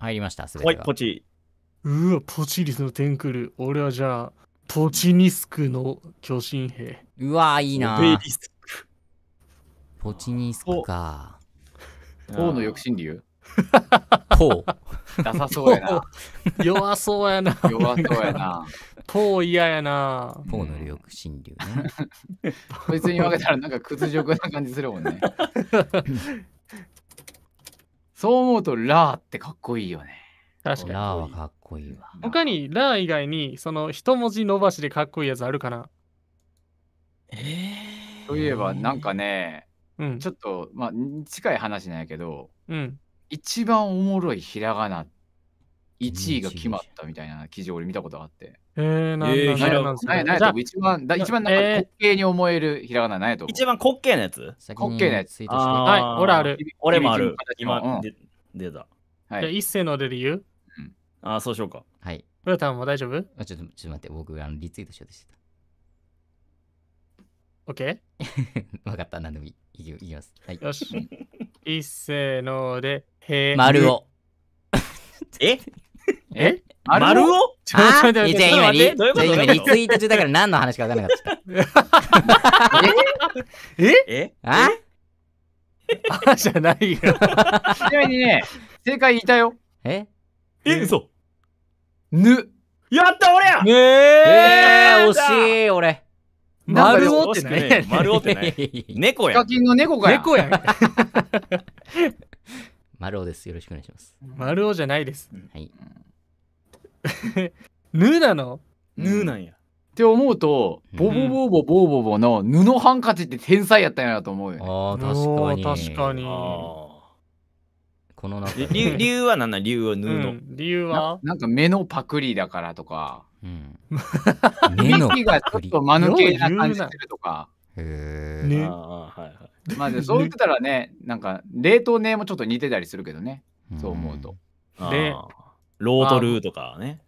入りました、すべてポチ。うわ、ポチリスの天クル。俺はじゃあ、ポチニスクの巨神兵。うわ、いいな。ポチニスクか。ポーの抑止流 ポー。ダサそうやな。弱そうやな。弱そうやな。ポー嫌やな。ポーの緑心流ね。に分けたらなんか屈辱な感じするもんね。そう思うとラーってかっこいいよね。確かに。ラーはかっこいいわ。他にラー以外にその一文字伸ばしでかっこいいやつあるかなえー、そういえばなんかね、うん、ちょっと、まあ、近い話なんやけど、うん、一番おもろいひらがなって1位が決まったみたいな記事を俺見たことがあって。えー、なんえー、ひらな。何やと一番、だ一番なんか滑稽に思えるひらがな何やと一番滑稽なやつ滑稽なやつ。はい、俺ある。俺もある。今、出た。はい。じゃ一斉の出る理由ああ、そうしようか。はい。ブラタンも大丈夫あちょっとちょっと待って、僕あのリツイートしようとしてた。オッケー分かった、何でもいい。いきます。はい。よし。一斉ので、へ丸を。ええ丸尾ちょっと待って、じゃ今リ、じゃ今リツイート中だから何の話か分からなかった。え ええああじゃないよ。ちなみにね、正解いたよ。ええ、嘘。ぬ。やった俺やええー、惜しい俺。丸尾ってね。丸尾ってね。猫や。ヒカキンの猫かや。猫や。丸尾です。よろしくお願いします。丸尾じゃないです。はい。ヌなのヌなんや。って思うと、ボボボボボボボの布ハンカチって天才やったんやなと思うよ、ああ、確かに。確かに。この理理由は何なん理由はぬうの、ん、理由はなんか目のパクリだからとか、うん、目がちょっと間抜けな感じするとかへえ、ね、はいまあそう言ってたらねなんか冷凍ねもちょっと似てたりするけどねそう思うと、うん、でロートルーとかね。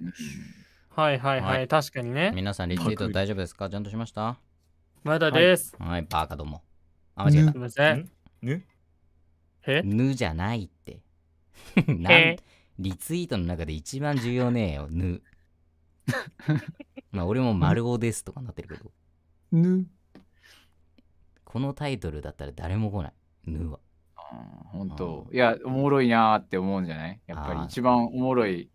はいはいはい、はい、確かにね。皆さん、リツイート大丈夫ですかちゃんとしましたまだです。はい、はい、バカども。あ、間違えた。すみません。ぬえぬじゃないって。なんリツイートの中で一番重要ねえよ、ぬ。まあ、俺も丸尾ですとかなってるけど。ぬ。このタイトルだったら誰も来ない。ぬは。本当、いや、おもろいなーって思うんじゃないやっぱり一番おもろい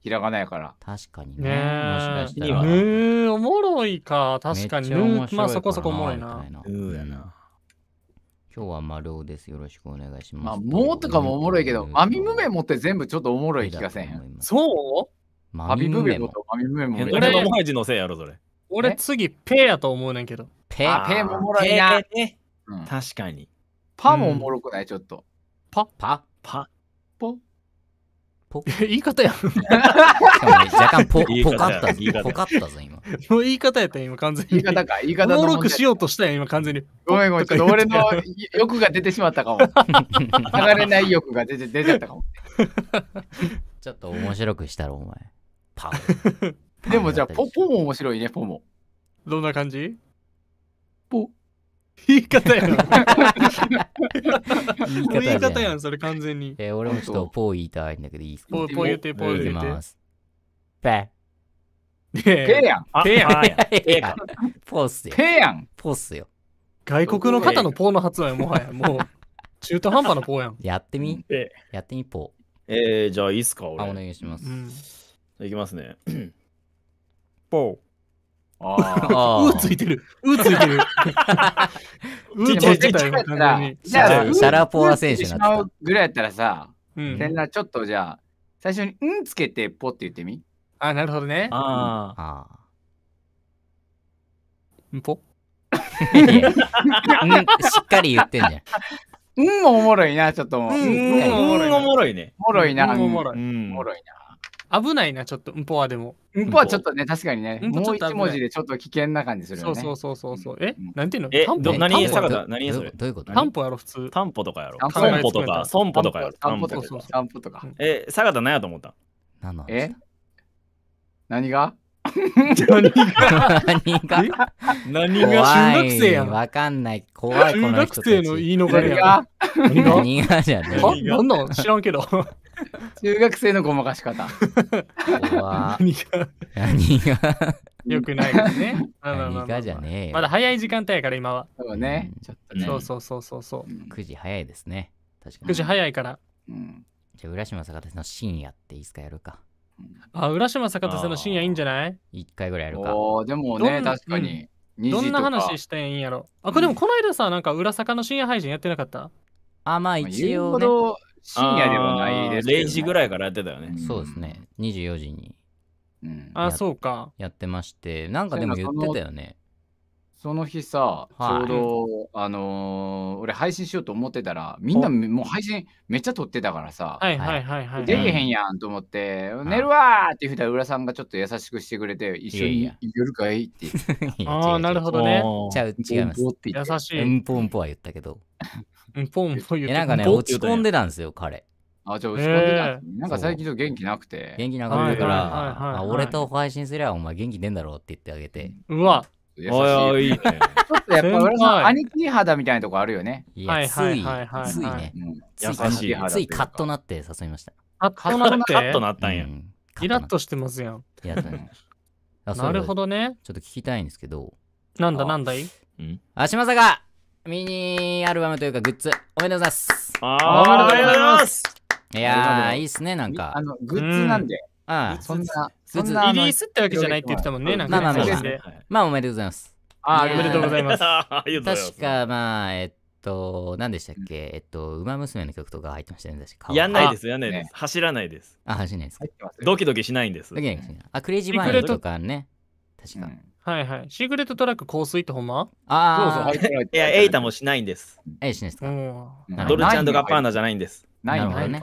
ひらがなやから。確かにね。ねもしかしおもろいか、確かに。ねまあそこそこおもろいな。うやな。今日は丸尾です。よろしくお願いします。まあ、もうとかもおもろいけど、アミムメもって全部ちょっとおもろい気がせん。そうアミムメもとアミムメ俺ののせいやろ、それ。俺次、ペやと思うねんけど。ペペもおもろいな。確かに。パもおもろくない、ちょっと。パパパポポ言い方やん。若干ポ ポカったぞ。ポカったぞ、今。もう言い方やった、今、完全に。言い方か、言い方おもろくしようとしたやん、今、完全に。ごめんごめん、ちょっと俺の欲が出てしまったかも。流れない欲が出て出ちゃったかも。ちょっと面白くしたろ、お前。パ でもじゃあ、ポポも面白いね、ポも。どんな感じポ。言い方や ん。言い方やん、それ完全に。えー、俺もちょっとポー言いたいんだけどいいですかポー、ポ言って、ポー言って。ペ。ペやん。ペやん。ペやん。ポーっすよ。ペやん。ポーっすよ。外国の方のポーの発音もはや。もう、中途半端なポーやん。やってみ。やってみ、ポー。えー、じゃあいいっすか、俺。あ、お願いします。いきますね。ポー。あ うついてる。うついてる。うついてたよ、完全つ。じゃあ、シャラポワ選手になってぐらいやったらさ、うん、センつ。ちょっとじゃあ、最初に「ん」つけてポって言ってみ。あ、なるほどね。ああ。うんぽしっかり言ってんじゃん。うんもおもろいな、ちょっともう。うん、うん、おもろいね。おもろいな。おもろいな。危ないな、ちょっと、うんぽはでも。うんぽはちょっとね、確かにね、もうっ一文字でちょっと危険な感じするよそね。うそうそうそうそう。え、なんていうのえ、担保ど何タン坂田何それどういうこと担保やろ、普通。担保とかやろ。担保損保とか、損保とかやろ。担保とかか。担保とか。え、坂田何やと思った何え何が何が何が何が中学生やん。わかんない。怖い。中学生の言い逃れやん。何がじゃねえ。なん知らんけど。中学生のごまかし方。何が何がよくないですね。何がじゃねえ。まだ早い時間帯やから今は。そうね。ちょっとね。そうそうそうそうそ9時早いですね。確かに。9時早いから。じゃあ浦島坂田の深夜っていつかやるか。あ、浦島坂田さんの深夜いいんじゃない一回ぐらいやるか。おでもね、確かに。どんな話してんやろ。あ、これでもこの間さ、なんか浦坂の深夜配信やってなかったあ、まあ一応、ね。深夜ではないです、0時ぐらいからやってたよね。そうですね。24時に。あ、そうか。やってまして、なんかでも言ってたよね。その日さ、ちょはうい。ど、あのー俺配信しようと思ってたら、みんなもう配信めっちゃ撮ってたからさ、はいはいはいはでいきへんやんと思って、寝るわーって言うたら、浦さんがちょっと優しくしてくれて、一や緒にや。るかいって言って、ああ、なるほどね。じちゃう、違ボいまン優しい。しうぽんぽんぽは言ったけど。うんぽんぽ言っや、なんかね、落ち込んでたんですよ、彼。あ、じゃ落ち込んでたなんか最近ちょっと元気なくて。元気なかったから、あ俺と配信すりゃお前元気ねえんだろうって言ってあげて。うわ、優しい。いちょっとやっぱ俺の兄貴肌みたいなとこあるよね。いはや、いつはいいはいはい、ついね。つい優しい、ついカットなって誘いました。あ、カットなっカットなったんやう。んイラッとしてますやん。いやそあなるほどね。ちょっと聞きたいんですけど、なんだなんだいうん足正がミニアルバムというかグッズ、おめでとうございます。あーあとうございます。いやー、いいっすね、なんかあ。のグッズなんで、ああ、そんな、そんな。リリースってわけじゃないって言ってたもんね、なんか。まあまあまあ、まあおめでとうございます。ああ、おめでとうございます。確か、まあ、えっと、何でしたっけ、えっと、ウマ娘の曲とか入ってましたね、やんないです、やんないです。走らないです。あ、走らないです。ドキドキしないんです。ドキドキしない。あ、クレイジーバードとかね。確か。はいはい。シークレットトラック香水ってほんまああ。いや、エイタもしないんです。え、しないですか。ドルチャンドガッパーナじゃないんです。ないのね。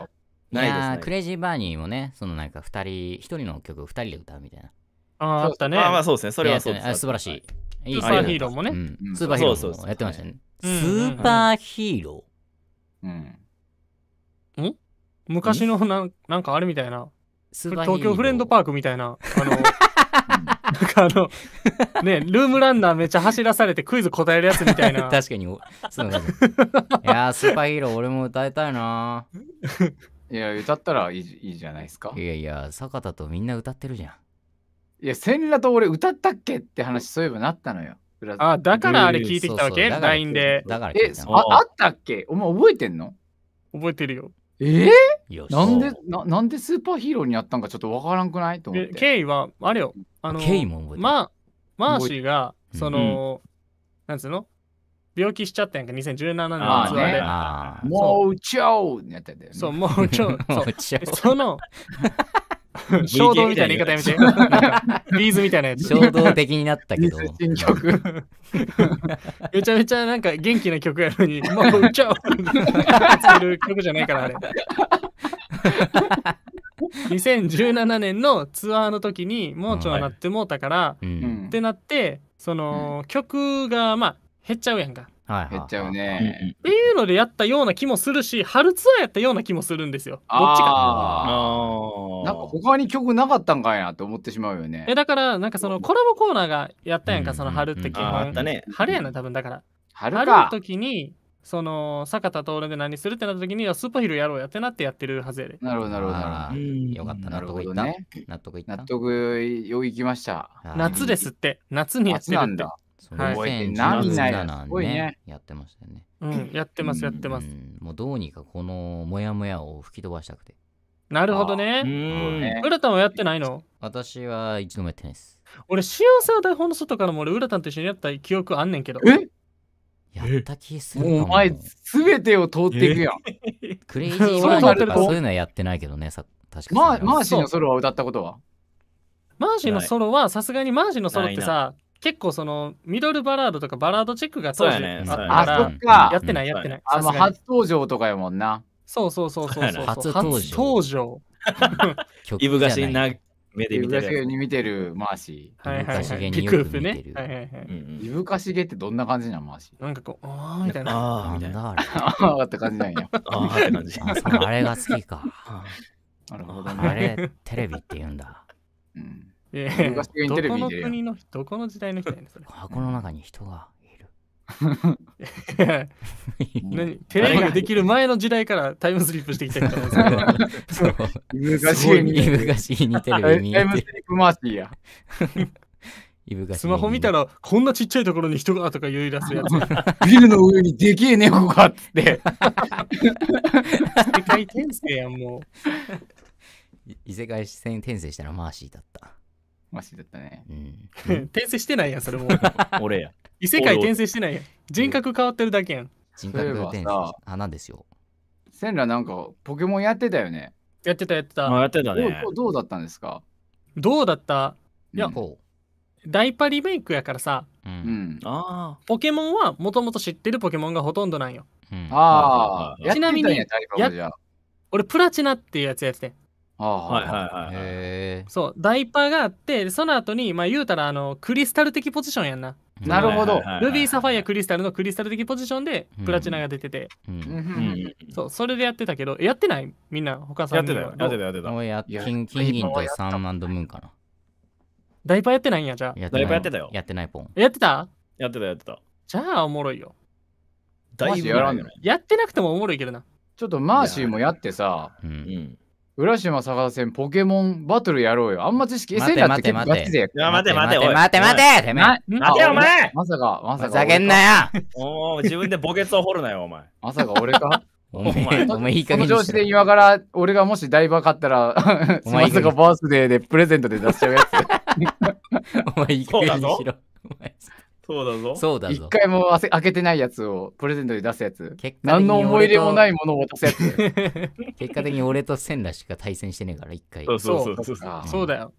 ないですねクレイジーバーニーもねそのなんか2人1人の曲2人で歌うみたいなあああったねあまあそうですねそれはそうです、ね、素晴らしい、スーパーヒーローもね、スーパーヒーローもやってましたねスーパーヒーローうん、ん、昔のなんなんかあれみたいな東京フレンドパークみたいなあの なんかあの、ね、ルームランナーめっちゃ走らされてクイズ答えるやつみたいな。確かに。いやスーパーヒーロー俺も歌いたいな いや、歌ったらいいいいじゃないですか。いやいや、坂田とみんな歌ってるじゃん。いや、千だと俺歌ったっけって話、そういえばなったのよ。あ、だからあれ聞いてきたわけ、?LINE で。だからえあ、あったっけお前覚えてんの覚えてるよ。えー、なんでな、なんでスーパーヒーローにあったんかちょっとわからんくないと思って。ケイは、あれよ、あの、ケイも覚えてる。まあ、マーシーが、その、うん、なんつうの病気しちゃったやんか、2017年のツアーで。もうちょうやってたよ、そう、もうちょ う。そうその、衝動みたいな言い方やめて。ビーズみたいなやつ。衝動的になったけど。新曲。めちゃめちゃなんか元気な曲やのに、もううちゃうってる曲じゃないから、あれ。2017 年のツアーの時にも盲腸になってもうたから、ってなってその、曲がまあ減っちゃうやんか。はい減っちゃうね。っていうのでやったような気もするし、春ツアーやったような気もするんですよ。どっちか。あなんか他に曲なかったんかいなって思ってしまうよね。えだからなんかそのコラボコーナーがやったやんか、その春って基本。あったね。春やな多分だから。春か。春の時にその坂田徹で何するってなった時にはスーパーヒーローやろうやってなってやってるはずやで。なるほどなるほどなるほど。よかった納得いった。納得いった。納得よいきました。夏ですって夏にやってるんだ。はい、覚えてんな、みや。ね。やってましたよね。うん、やってます、やってます。もうどうにかこのモヤモヤを吹き飛ばしたくて。なるほどね。うらたんはやってないの私は一度もやってないです。俺、幸せは台本の外からも俺、うらたんと一緒にやった記憶あんねんけど。えやった気するお前、すべてを通っていくやん。クレイジーワーとかそういうのはやってないけどね、さ確かに。マーシーのソロは歌ったことはマーシーのソロはさすがにマーシーのソロってさ、結構そのミドルバラードとかバラードチェックが当時あったから、ね、やってないやってない。あの初登場とかやもんな。そうそうそうそうそう。初登場。いぶがしな目で見てる。に見てるマーシー。はいはいはい。ピクープね。はいはいはい。いげってどんな感じなのマーシー。なんかこう、ああみたいな。ああみたいな。ああって感じなんや。ああって感じ。あれが好きか。なるほどね。あれテレビって言うんだ。うん。えー、どこの国のどこの時代の人箱の中に人がいる。テレビができる前の時代からタイムスリップしてきた人なんですよ。昔に。にテレビ見えて。タイムスリップマテーや。スマホ見たら、こんなちっちゃいところに人がとか言い出すやつ。ビルの上にでけえ猫がっつて。世界転生やん、もう。異世界戦転生したらマーシーだった。マジだったね。転生してないやん、それも。俺や。異世界転生してないやん。人格変わってるだけやん。人格転生。あ、なんですよ。センラなんかポケモンやってたよね。やってたやってた。やってたねど。うだったんですかどうだったいや、うダイパリメイクやからさ、うん、ポケモンはもともと知ってるポケモンがほとんどなんよ。うん、ああ、ちなみに、俺プラチナっていうやつやってて。はいはいはい。へえ。そうダイパーがあってその後にまあ言うたらあのクリスタル的ポジションやんななるほどルビーサファイアクリスタルのクリスタル的ポジションでプラチナが出てて、うんうんそうそれでやってたけどやってないみんな他さんやってたよ、やってた、やってた。よ。や金銀とサンムーンかな。ダイパーやってないんやじゃあダイパーやってたよやってないポン。やってたやってた、やってた。じゃあおもろいよだいぶやらんやってなくてもおもろいけどなちょっとマーシーもやってさ、うん。浦島逆田戦ポケモンバトルやろうよ。あんま知識待て待て待て待て待て待て待て待てて待てお前まさかまさか。ふざけんなよお自分で墓穴を掘るなよお前。まさか俺か お前、お前いい加減に調子で今から、俺がもしダイバー買ったら、お前まさかバースデーでプレゼントで出しちゃうやつ。お前いい加減にしろ。お前そうだぞ。そうだぞ。一回もあせ開けてないやつをプレゼントで出すやつ。何の思い出もないものを出すやつ。結果的に俺とセンラしか対戦してねえから、一回。そうそうそうそう。だよ。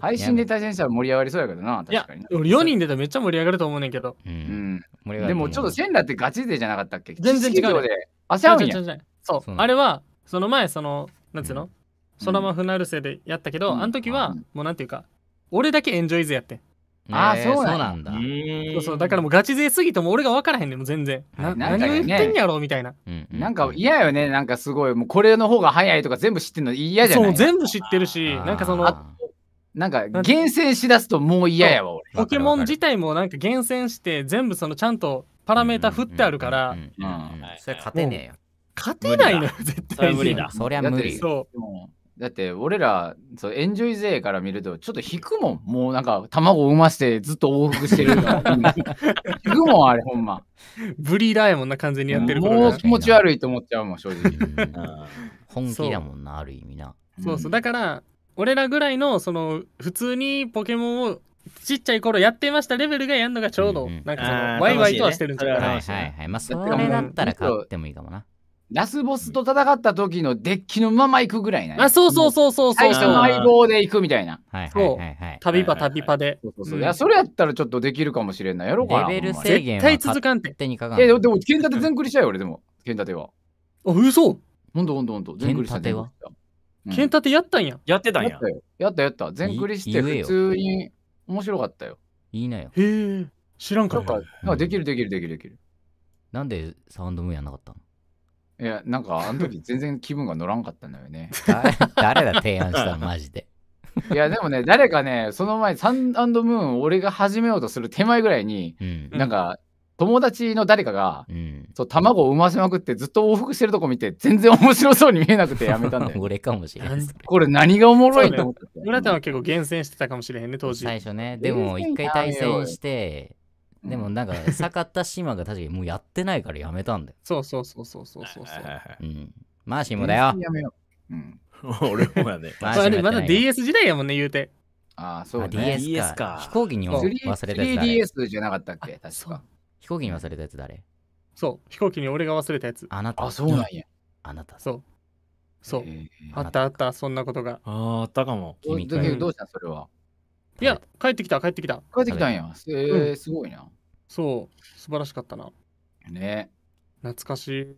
配信で対戦したら盛り上がりそうやけどな、確かに。俺4人でたらめっちゃ盛り上がると思うねんけど。うん。でもちょっとセンラってガチ勢じゃなかったっけ全然違う、ね。汗合うんやん。そう。あれは、その前、その、なんつうの、うん、そのままフナルセでやったけど、うん、あの時は、もうなんていうか、俺だけエンジョイズやって。ああ、そうなんだ。そうそう、だからもうガチ勢すぎても俺が分からへんねん、もう全然。何を言ってんやろみたいな。なんか嫌よね、なんかすごい、もうこれの方が早いとか全部知ってんの嫌じゃないそう、全部知ってるし、なんかその。なんか厳選しだすともう嫌やわ、俺。ポケモン自体もなんか厳選して、全部そのちゃんとパラメータ振ってあるから。それ勝てねえよ。勝てないのよ、絶対無理だ。そりゃ無理。そう。だって俺らそうエンジョイ勢から見るとちょっと引くもんもうなんか卵を産ませてずっと往復してるか 引くもんあれほんまブリーダーやもんな完全にやってるからもう気持ち悪いと思っちゃうもん正直本気だもんなある意味なそうそうだから俺らぐらいのその普通にポケモンをちっちゃい頃やってましたレベルがやんのがちょうど、なんかそのワイワイとはしてるんじゃないかな、ね、はいはいはいまあそれだったら買ってもいいかもなラスボスと戦った時のデッキのまま行くぐらいな、ね。あ、そうそうそうそうそう。最初の相棒で行くみたいな。はいはいはい、はい。旅パ旅パで。そうそうそいや、それやったらちょっとできるかもしれなな。やろうかな。レベル制限は絶対続かんって。手にかかん。え、でも、剣立て全クリしちゃうよ、俺でも。剣立ては。あ、嘘ほんとほんとほんと。全クリした。剣立ては。剣立てやったんや。やってたんや。やったやった。全クリして普通に面白かったよ。いいなよ。へえ。知らんかった。できるできるできるできる。なんでサウンドムーンやんなかったのいや、なんかあの時全然気分が乗らんかったんだよね。誰が提案したのマジで。いや、でもね、誰かね、その前、サンムーン俺が始めようとする手前ぐらいに、うん、なんか、友達の誰かが、うん、そう卵を産ませまくってずっと往復してるとこ見て全然面白そうに見えなくてやめたんだよ。俺かもしれない。これ何がおもろいと思って。村田は結構厳選してたかもしれへんね、当時。最初ね。でも一回対戦して、でもなんか坂田島が確かにもうやってないからやめたんだよ。そうそうそうそうそうそうそう。うん、マーシーもだよ。やめよう。うん。俺もやね。マーシもまよだ DS 時代やもんね、言うて。ああ、そうね。DS かか飛行機に忘れたやつ 3DS じゃなかったっけ確か。飛行機に忘れたやつ誰そう、飛行機に俺が忘れたやつ。あなた。あ、そうなんや。あなた。そう。そう。あったあった、そんなことが。ああ、あったかも。君だけどどうしたんそれは。いや帰ってきた帰ってきた帰ってきたんやえーうん、すごいなそう素晴らしかったなね懐かしい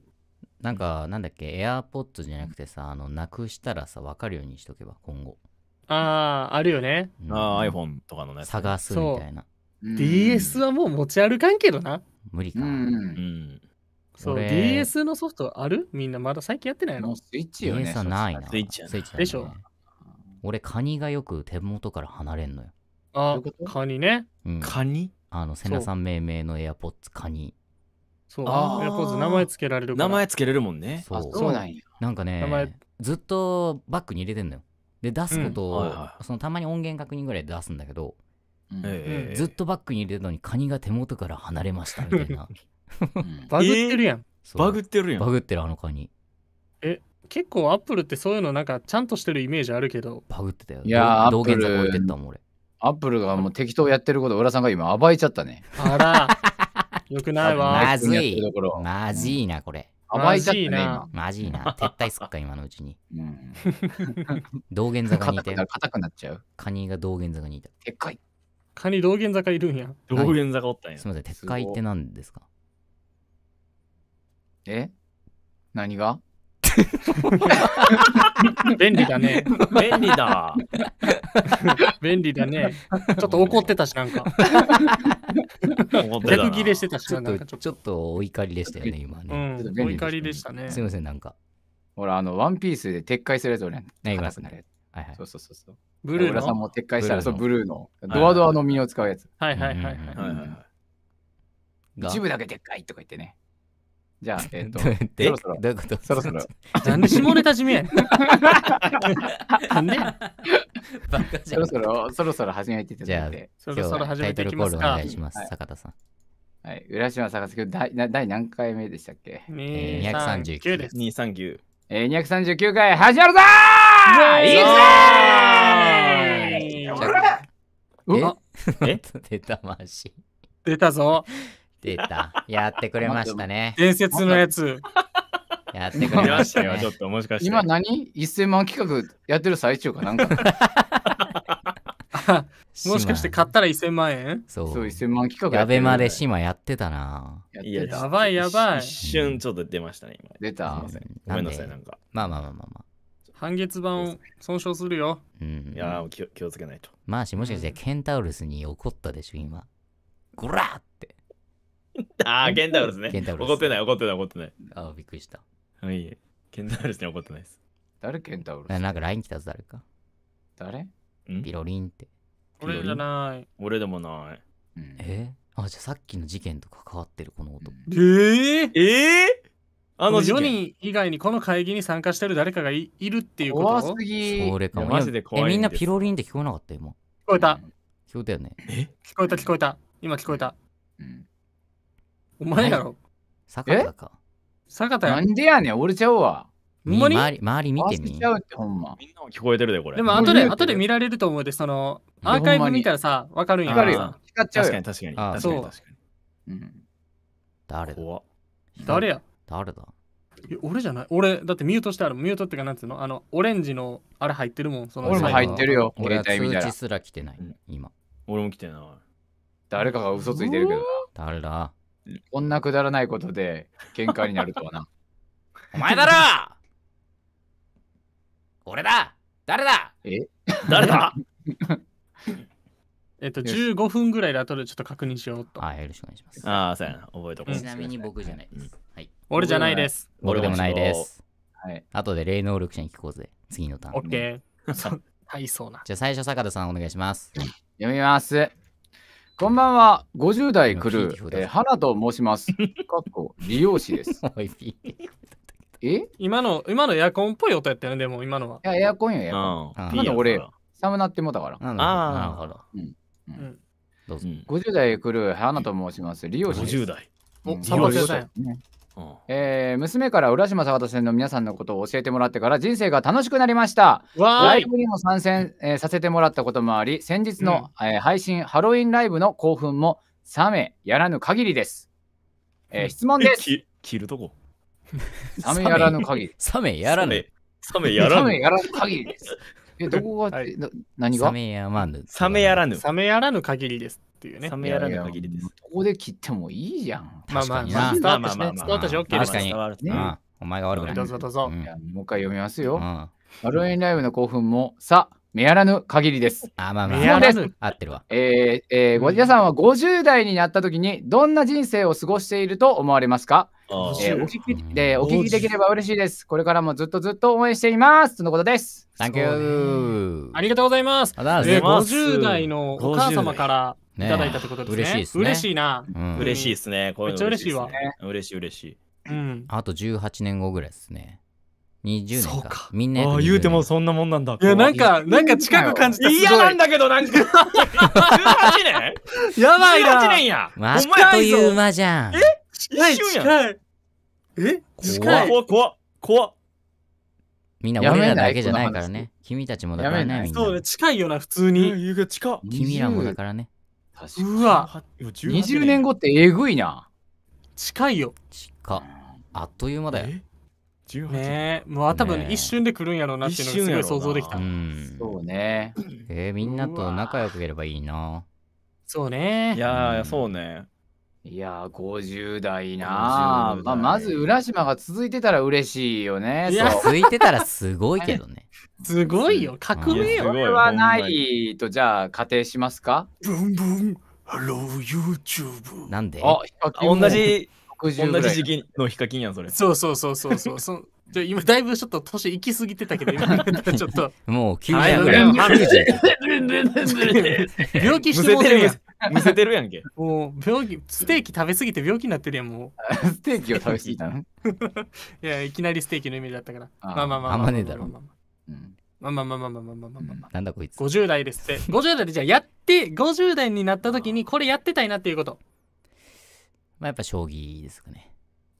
なんかなんだっけ AirPods じゃなくてさあのなくしたらさ分かるようにしとけば今後あああるよね、うん、ああ iPhone とかのね探すみたいな DS はもう持ち歩かんけどな無理かうんそう DS のソフトあるみんなまだ最近やってないのスイッチよね。DS はないな。スイッチ、ね、でしょ。俺カニがよく手元から離れんのよあううカニねうんカニあの瀬名さん命名のエアポッツカニそうあエアポッツ名前つけられるから名前つけれるもんね。そうそうなんやなんか名前ねずっとバッグに入れてんのよで出すことを、うんはいはそのたまに音源確認ぐらいで出すんだけど、ええずっとバッグに入れたのにカニが手元から離れましたみたいなうんバグってるやん、バグってるやん。バグってるあのカニ結構アップルってそういうのなんかちゃんとしてるイメージあるけど。パグってたよ。いやー、道玄坂置いてたも俺。アップルがもう適当やってること、浦さんが今暴いちゃったね。あら、よくないわ。まずい。まずいな、これ。ばいちゃっね、今。まずいな。撤退すっか、今のうちに。うん、道玄坂にいて。硬くなっちゃう。カニが道玄坂にいた。でっかい。カニ道玄坂いるんや。道玄坂おったんや。すみません、撤回って何ですかえ何が便利だね。便利だ便利だね。ちょっと怒ってたし、なんか。逆ギ切れしてたしな、んかちょっちょっとお怒りでしたよね、今うね。ん、お怒りでしたねす。みません、なんか。ほら、あの、ワンピースで撤回するやつ俺、ありますねはいはいそうそうそうそう。ブルー浦さんの。も撤回したら、そう、ブルーの。ドアドアの実を使うやつ。はいはいはいはい。はいはいはい。一部だけ撤回とか言ってね。じゃあ、えっ、と、で、そろどういうとそろそろ。なんで下ネタじめやなんでバカじそゃんろ。そろ、そろそろ始めていたじゃあ、そろそろ今日は始タイトルコールお願い。します、坂田さん。はい。浦島坂月、第な第何回目でしたっけえー239 2 3です。二三牛。えー、239回始まるぞーいいぞーえ 出たまし。出たぞ。出た。やってくれましたね。伝説のやつ。やってくれましたよ、ね、ちょっともしかして。今何 ?1000 万企画やってる最中かなんか。もしかして買ったら1000万円そうそう、1000万企画やべまで島やってたな。や、やばいやばい。一瞬ちょっと出ましたね、今。出た。ごめんなさい、なんか。まあまあまあまあまあ。半月板を損傷するよ。うん、いや気を、気をつけないと。まあし、もしかしてケンタウルスに怒ったでしょ、今。ゴラーって。ああ、ケンタウルスね。ケンタウルス怒ってない、怒ってない、怒ってない。ああ、びっくりした。はいいケンタウルスに怒ってないです。誰ケンタウルスななんか LINE 来たぞ、誰か。誰ピロリンって。俺じゃない。俺でもない。うんえーあ、じゃあさっきの事件と関わってる、この音。えー、ええああのジョニー以外にこの会議に参加してる誰かがいいるっていうこと怖すと聞ぎそれかも。マジで怖いんえ、みんなピロリンって聞こえなかった今。こえた、聞こえたよね。聞こえた聞こえた今聞こえたうんお前やろ。坂田か。坂田なんでやねん、俺ちゃうわ。周り周り見てみ。ちゃうってほんま。みんなも聞こえてるで、これ。でも、後で、後で見られると思うで、その、アーカイブ見たらさ、わかるんやかる確かに、確かに。あ確かに、確かに。うん。誰だ誰や誰だ俺じゃない俺だってミュートしてあるミュートってかなんつうのあのオレンジのあれ入ってるもんその俺も入ってるよ俺は通知すら来てない、今俺も来てない誰かが嘘ついてるけど誰だこんなくだらないことで喧嘩になるとはな。お前だろ 俺だ誰だえ 誰だえっと、15分ぐらいで後でちょっと確認しようと。あよろしくお願いします。ああ、そうやな。覚えとこう。ちなみに僕じゃないです。はい。俺じゃないです。俺でもないです。はい。後で霊能力者に聞こうぜ。次のターン。オッケー。はい、そうな。じゃあ最初、坂田さんお願いします。読みます。こんばんは、50代来る、えー、花と申します。かっこ、美容師です。え今の、今のエアコンっぽい音やったよね、でも今のは。いや、エアコンや、エアコン。今の俺、寒なってもだから。ああ、なるほど。うん。どうぞ。50代来る、花と申します。利用者。50代。お、3番手だよ。えー、娘から浦島坂田さんの皆さんのことを教えてもらってから人生が楽しくなりましたライブにも参戦、えー、させてもらったこともあり先日の、うん、えー、配信ハロウィンライブの興奮も 冷めやらぬ限りです、えー、質問です切るとこ冷めやらぬ限り冷めやらぬ冷めやらぬ冷めやらぬ限りですえどこが、はい、何が冷めやらぬ冷めやらぬ限りですっていうね。サムやらぬ限りです。ここで切ってもいいじゃん。まあまあまあ、まあまあまあ、まあ、私 OK です。確かに。お前が悪くない。どうぞどうぞ。もう一回読みますよ。ハロウンライブの興奮も、さ、目やらぬ限りです。あ、まあまあ、合ってるわ。えー、えー、ごじやさんは50代になった時に、どんな人生を過ごしていると思われますかえー、お聞きで、お聞きできれば嬉しいです。これからもずっとずっと応援しています。とのことです。サンキュー。ありがとうございます。えー、50代のお母様から、ね、いただいたってことですね。嬉しいですね。嬉しいな。うん、嬉しいですね。こうめっちゃ嬉しいわ。嬉しい嬉しい。うん、あと18年後ぐらいですね。20年そうかみんなあ言うてもそんなもんなんだ。いや、なんか、なんか近く感じた。嫌なんだけど、なんか。18 年やばいな。18年や。まあ、あっという間じゃん。え一瞬やん。え近い。怖っ、怖っ、怖みんな俺らだけじゃないからね。君たちもだからね。そうね、近いよな、普通に。君らもだからね。うわ、20年後ってえぐいな。近いよ。近あっという間だよ。18ねもう多分一瞬で来るんやろうなっていうのがすごい想像できた、うんそうね。えーみんなと仲良くやればいいなそうねいやー、そうね。いやー、50代な50代まあ、まず浦島が続いてたら嬉しいよね。いや続いてたらすごいけどね すごいよ革命よそれはないと、じゃあ仮定しますかブンブンハロー YouTube なんであ、ヒ同。じ同じ時期のヒカキンやんそれそうそうそうそうそうそじゃ今だいぶちょっと年行き過ぎてたけど今ちょっともう90ぐらい病気してもてるやんむせてるやんけもう病気ステーキ食べ過ぎて病気になってるやんもうステーキを食べ過ぎたの いやいきなりステーキの意味だったからまあまあまあまあまあまあまあまあまあまあまあまあまあまあまあまあまあまあ、まあなんだこいつ50代ですって50代でじゃあやって50代になった時にこれやってたいなっていうことまあやっぱ将棋ですかね。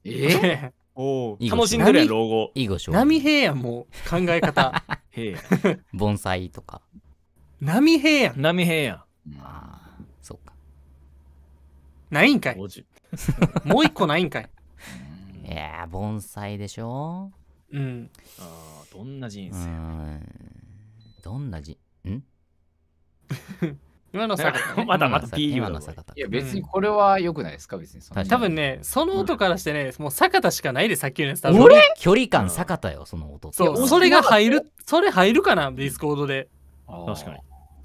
えおお楽しんでるやん老後囲碁将棋。波平やんもう考え方 へえ 盆栽とか。波平やん波平やんまあ、そうか。ないんかい もう一個ないんかいいやー、盆栽でしょうんあどんな人生、ーん。どんなじ、ん今の坂田、ね、まだまだ P 今の坂田いや別にこれはよくないですか、別にそ多分ねその音からしてね、もう坂田しかないでさっきのやつ多分距離感坂田よその音そうそれが入るそれ入るかなディスコードで確かに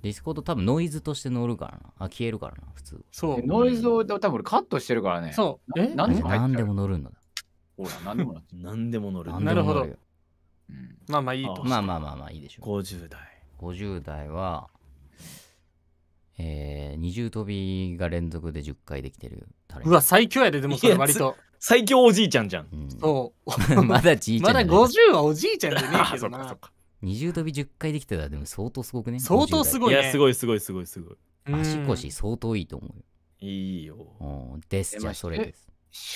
ディスコード多分ノイズとして乗るからな。あ、消えるからな、普通。そう。ノイズを多分俺カットしてるからね。そう。え何で何でも乗るんだ。ほら、何でも乗る。何でも乗る。なるほど。うん、まあまあいいと。まあまあまあまあいいでしょう。50代。50代は、二重跳びが連続で10回できてるタレうわ、最強やで、でもそれ割と。最強おじいちゃんじゃん。うんそう まだじいちゃまだ50はおじいちゃんじゃねえけどな。か。二重跳び10回できてたらでも相当すごくね相当すごいいや、すごいすごいすごいすごい。足腰相当いいと思うよいいよ。うん、ですじゃあそれです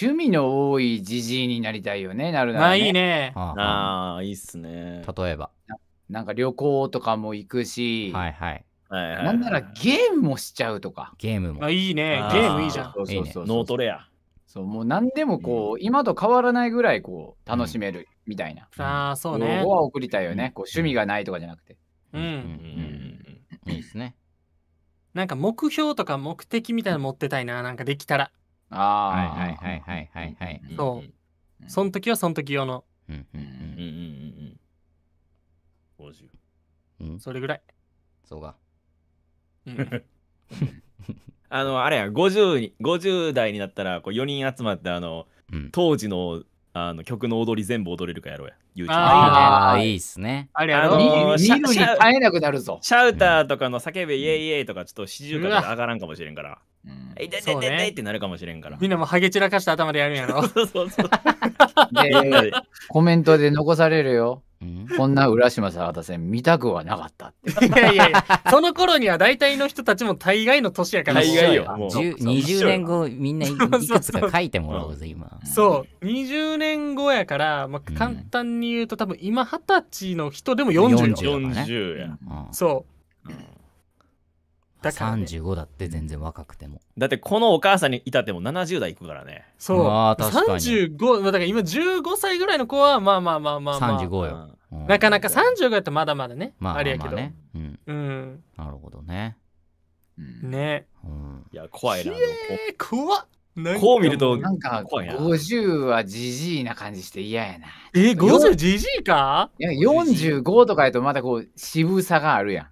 趣味の多いじじいになりたいよね、なるなら、ね。ないいね。ああああ、いいっすね。例えばなんか旅行とかも行くし、はいはいはいはい、なんならゲームもしちゃうとか。ゲームも。あいいね。ゲームいいじゃん。そうそうそう、ノートレア。そうもう何でもこう、うん、今と変わらないぐらいこう楽しめるみたいな。うん、ああそうね。は送りたいよね、うん、こう。趣味がないとかじゃなくて。うん。うん、いいですね。なんか目標とか目的みたいなの持ってたいな、なんかできたら。ああ。はいはいはいはいはいはい。そう。その時はその時用の。うんうんうんうんうんうん。それぐらい。そうか。あのあれや 50, 50代になったらこう4人集まってあの、うん、当時のあの曲の踊り全部踊れるかやろうや。YouTube ああ、いいっすね。あれあの見るに耐えなくなるぞ。シャウターとかの叫べイエイエイとかちょっと四十から上がらんかもしれんから。うん、えいててててってなるかもしれんから。みんなもハゲ散らかした頭でやるんやろ。そうそうそう。で、コメントで残されるよ。こんな浦島さん私見たくはなかったって。いやいやいや、その頃には大体の人たちも大概の年やから。大概よ。20年後みんないくつか書いてもらおうぜ、今。そう、20年後やから、まあ、簡単に言うと、多分今二十歳の人でも40よ。40や。そう。うんだから、ね、35だって全然若くてもだってこのお母さんにいたっても70代いくからねそうあ確かに35だから今15歳ぐらいの子はまあまあまあまあ、まあ、35よ、うん、なかなか35やったらまだまだね、まあ、あれやけど、まあ、ね、うん、うん、なるほどねね、うん、いや怖いな怖っこう見るとなんか50はじじいな感じして嫌やなえ50じじいかいや45とかやとまだこう渋さがあるやん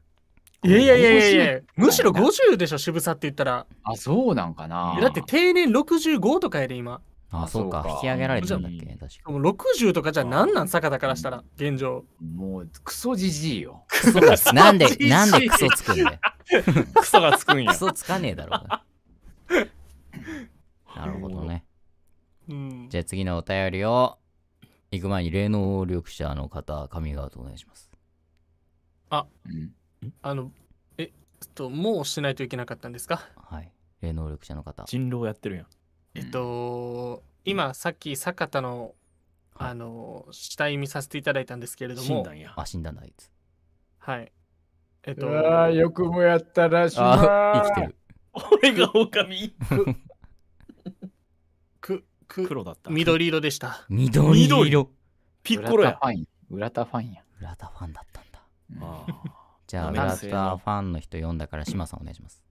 いやいやいやいやいや、むしろ50でしょ、渋さって言ったら。あ、そうなんかな。だって定年65とかやで、今。あそうか、引き上げられてるんだっけ、確かに。もう60とかじゃ何なん、坂田からしたら、現状。もう、クソじじいよ。クソつく。なんで、なんでクソつくんよ。クソがつくんや。クソつかねえだろう な。るほどね。じゃあ次のお便りを、行く前に霊能力者の方、神ミウトお願いします。あ、うん。あのえっともうしないといけなかったんですかはい霊能力者の方人狼やってるやんえっと、今さっき坂田の、はい、あの死体見させていただいたんですけれどもだんやあ診断だあいつはいえっとあよくもやったらしいあ生きてる俺が狼 くく黒だった緑色でした緑色ピッコロや裏田ファンや裏田ファンだったんだ、ああじゃあ、浦田ファンの人読んだから、島さんお願いします。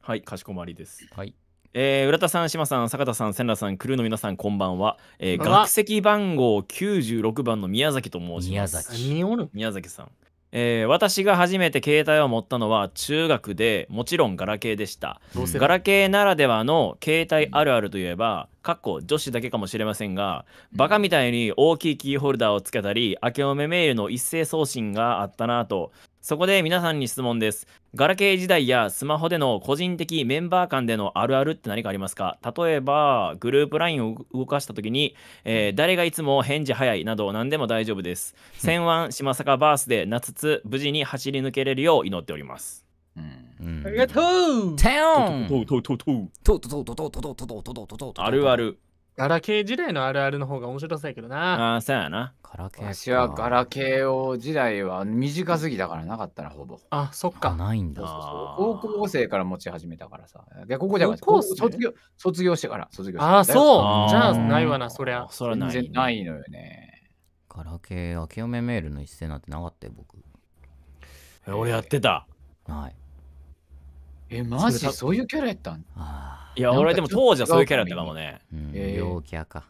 はい、かしこまりです。はい。えー、浦田さん、島さん、坂田さん、千田さん、クルーの皆さん、こんばんは。えー、学籍番号96番の宮崎と申します。宮崎。宮崎さん。えー、私が初めて携帯を持ったのは中学でもちろんガラケーでしたガラケーならではの携帯あるあるといえばかっこ女子だけかもしれませんがバカみたいに大きいキーホルダーをつけたり明けおめメールの一斉送信があったなとそこで皆さんに質問です。ガラケー時代やスマホでの個人的メンバー間でのあるあるって何かありますか例えば、グループ LINE を動かしたときに、えー、誰がいつも返事早いなど何でも大丈夫です。千腕島坂バースで夏つ無事に走り抜けれるよう祈っております。ありがとうあるある。ガラケー時代のあるあるの方が面白そうやけどな。ああ、そうやな。ガラケー。私はガラケーを時代は短すぎだからなかったな、ほぼ。あ、そっか。ないんだ。高校生から持ち始めたからさ。で、ここじゃなくて、卒業卒業してから、卒業してかああ、そう。じゃあ、ないわな、そりゃ。そりゃない、全然ないのよね。ガラケー、明けおめメールの一斉なんてなかったよ、僕。え、俺やってた。はい。え、マジそういうキャラやったんああ。いや、俺でも当時はそういうキャラだったかもね。えー、陽キャか。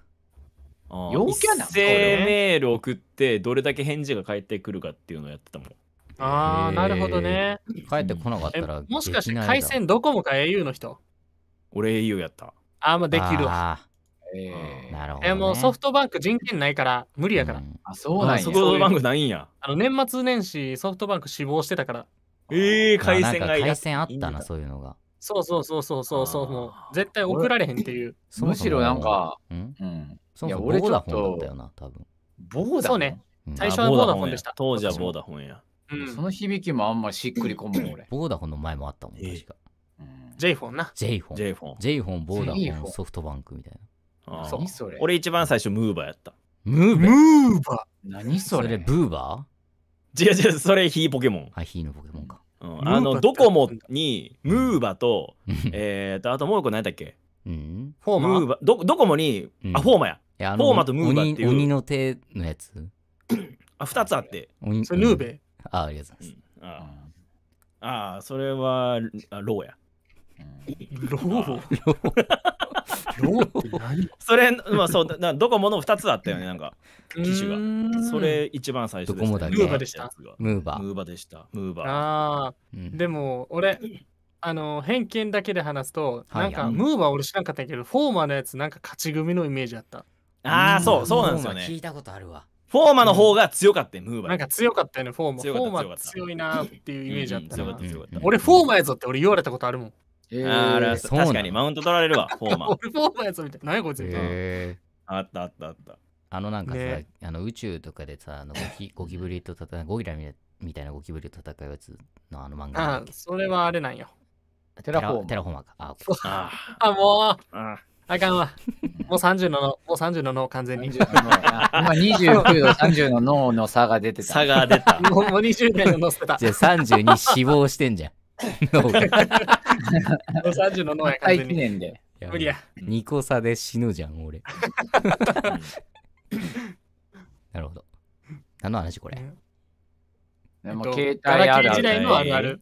陽キャなの声メール送って、どれだけ返事が返ってくるかっていうのをやってたもん。ああ、なるほどね。返ってこなかったら。もしかして回線どこもか au の人俺 au やった。ああ、まあできるわ。えなるほど、えもソフトバンク人権ないから無理やから。あ、そうなんソフトバンクないんや。あの年末年始ソフトバンク死亡してたから。ええ回線が回線あったな、そういうのが。そうそうそうそうそうそうもう絶対送られへんっていうむしろなんかうんそもそもボーダフォンだったよな多分ボーダフォンそうね最初はボーダフォンでした当時はボーダフォンやその響きもあんましっくりこむ俺ボーダフォンの前もあったもん確かイフォンなジェイフォン J フォン J フォンボーダフォンソフトバンクみたいなあ、そう。俺一番最初ムーバーやったムーバームーバー何それそれブーバー違う違うそれヒーポケモンあヒーのポケモンかうん、あのドコモにムーバと、えーとあともう一個何だっけ、うん、フォーマムーバドドコモに、あフォーマややフォーマとムーバっていう鬼の手のやつあ2つあってそれヌーベあありがとうございます、ああそれはローやロー ローって何それ、まあ、そう などこもの2つあったよね、なんか、機種が。それ一番最初で、ね、だ、ムーバでした。ムーバ。ーでした。ムーバ。ああ、うん、でも俺、あの偏見だけで話すと、なんか、ムーバー俺知らんかったけど、フォーマーのやつなんか勝ち組のイメージあった。ああ、そう、そうなんですよね。聞いたことあるわ。フォーマの方が強かったよ、ムーバー。なんか強かったよね、フォーマ。フォーマ強いなっていうイメージあった。った。俺、フォーマやぞって俺言われたことあるもん。えー、あれは確かにマウント取られるわ、フォーマー。フォーマーやつみたい。何やこいつみえー、あったあったあった。あのなんかさ、ね、あの宇宙とかでさ、あのゴキ ゴキブリと戦う、ゴギラみたいなゴキブリと戦うやつのあの漫画。あそれはあれなんよ。テラフォーマー。テラフォーマーか。あ、あもうああかんわ。もう30の脳、もう30の脳、完全に。20今29と30の脳の差が出てた。差が出た。もう20代の脳捨てた。じゃあ32死亡してんじゃん。脳が。30の脳や完年で。無理や。二個差で死ぬじゃん、俺。なるほど。何の話これ、でも携帯あるある。時代のあるある。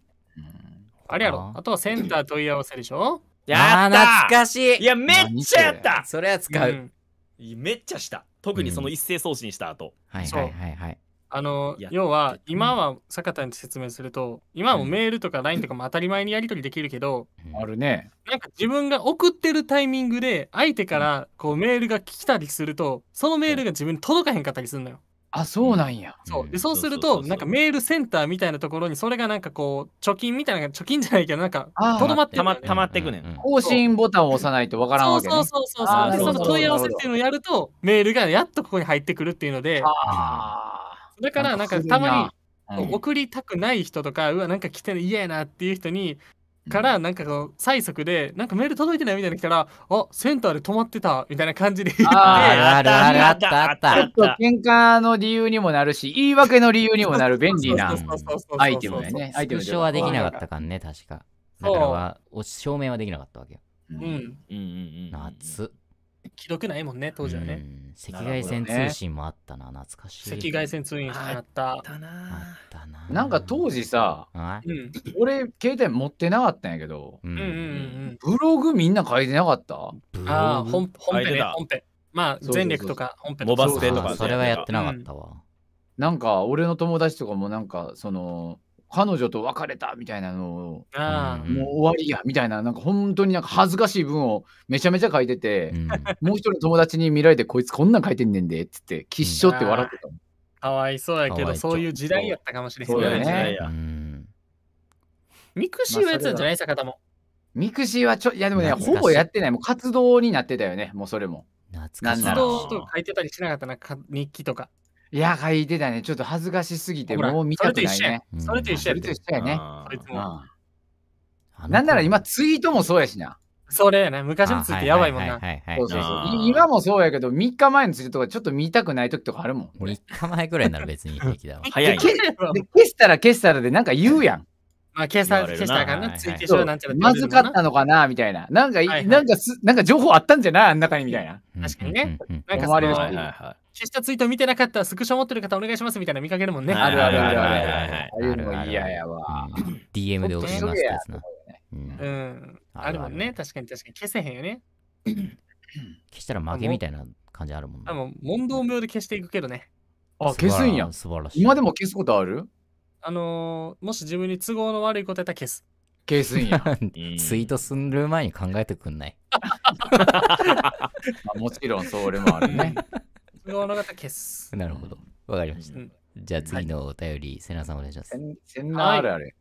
あれやろ。あとはセンター問い合わせでしょやった懐かしいいや、めっちゃやったそれは使う、めっちゃした。特にその一斉送信した後。はいはいはいはい。あの要は今は坂田に説明すると今もメールとか LINE とかも当たり前にやり取りできるけどあるね。なんか自分が送ってるタイミングで相手からこうメールが来たりするとそのメールが自分に届かへんかったりするのよ。あそうなんや。そうでそうするとなんかメールセンターみたいなところにそれがなんかこう貯金みたいな貯金じゃないけどなんかあとどまってたまたまってくねん。更新ボタンを押さないとわからんそうわけね。そうそうそうそうでその問い合わせっていうのをやるとメールがやっとここに入ってくるっていうのであだからなんかたまに送りたくない人とか、うわなんか来てる嫌やなっていう人にからなんかこの催促でなんかメール届いてないみたいな来たらあセンターで止まってたみたいな感じで言ってあああったあったちょっと喧嘩の理由にもなるし言い訳の理由にもなる便利なアイテムだよねアイテムはできなかったかんね確かだからは証明はできなかったわけようんうんうんうん夏、既読ないもんね、当時はね。赤外線通信もあったな、懐かしい。赤外線通信あったあったな。なんか当時さ、俺、携帯持ってなかったんやけど、ブログみんな書いてなかったああ、本編ね、本編。まあ、前略とか本編モバステとか。それはやってなかったわ。なんか、俺の友達とかもなんか、その、彼女と別れたみたいなのを、もう終わりやみたいななんか本当になんか恥ずかしい文をめちゃめちゃ書いてて、うん、もう一人友達に見られてこいつこんなん書いてんねんでっつってきっしょって笑ってたかわいそうやけどそういう時代やったかもしれへんねね、うん、ミクシーはやつんじゃないさか方もミクシーはちょいやでもねほぼやってないもう活動になってたよねもうそれも活動と書いてたりしなかったな日記とかいや、書いてたね。ちょっと恥ずかしすぎて、もう見たくないね。それと一緒や。それと一緒やね。なんなら今ツイートもそうやしな。それやね。昔のツイートやばいもんな。そうそうそう今もそうやけど、3日前のツイートとかちょっと見たくない時とかあるもん。3日前くらいなら別に平気だわ。早い。消したら消したらでなんか言うやん。まあ、計消したらあかなんちゃらまずかったのかな、みたいな。なんか、なんか、なんか情報あったんじゃないあん中に、みたいな。確かにね。なんか、周りの人。消したツイート見てなかったらスクショ持ってる方お願いしますみたいな見かけるもんね。あるあるあるある。あの嫌やわ。DM で送りますな。うん。あるもんね。確かに確かに。消せへんよね。消したら負けみたいな感じあるもんも問答無用で消していくけどね。あ、消すんや。素晴らしい。今でも消すことあるあのもし自分に都合の悪いことやったら消す。消すんや。ツイートする前に考えてくんない。もちろん、それもあるね。物語消す。なるほど。わかりました。じゃあ次のお便り、瀬名さんお願いします。せんあれあれ。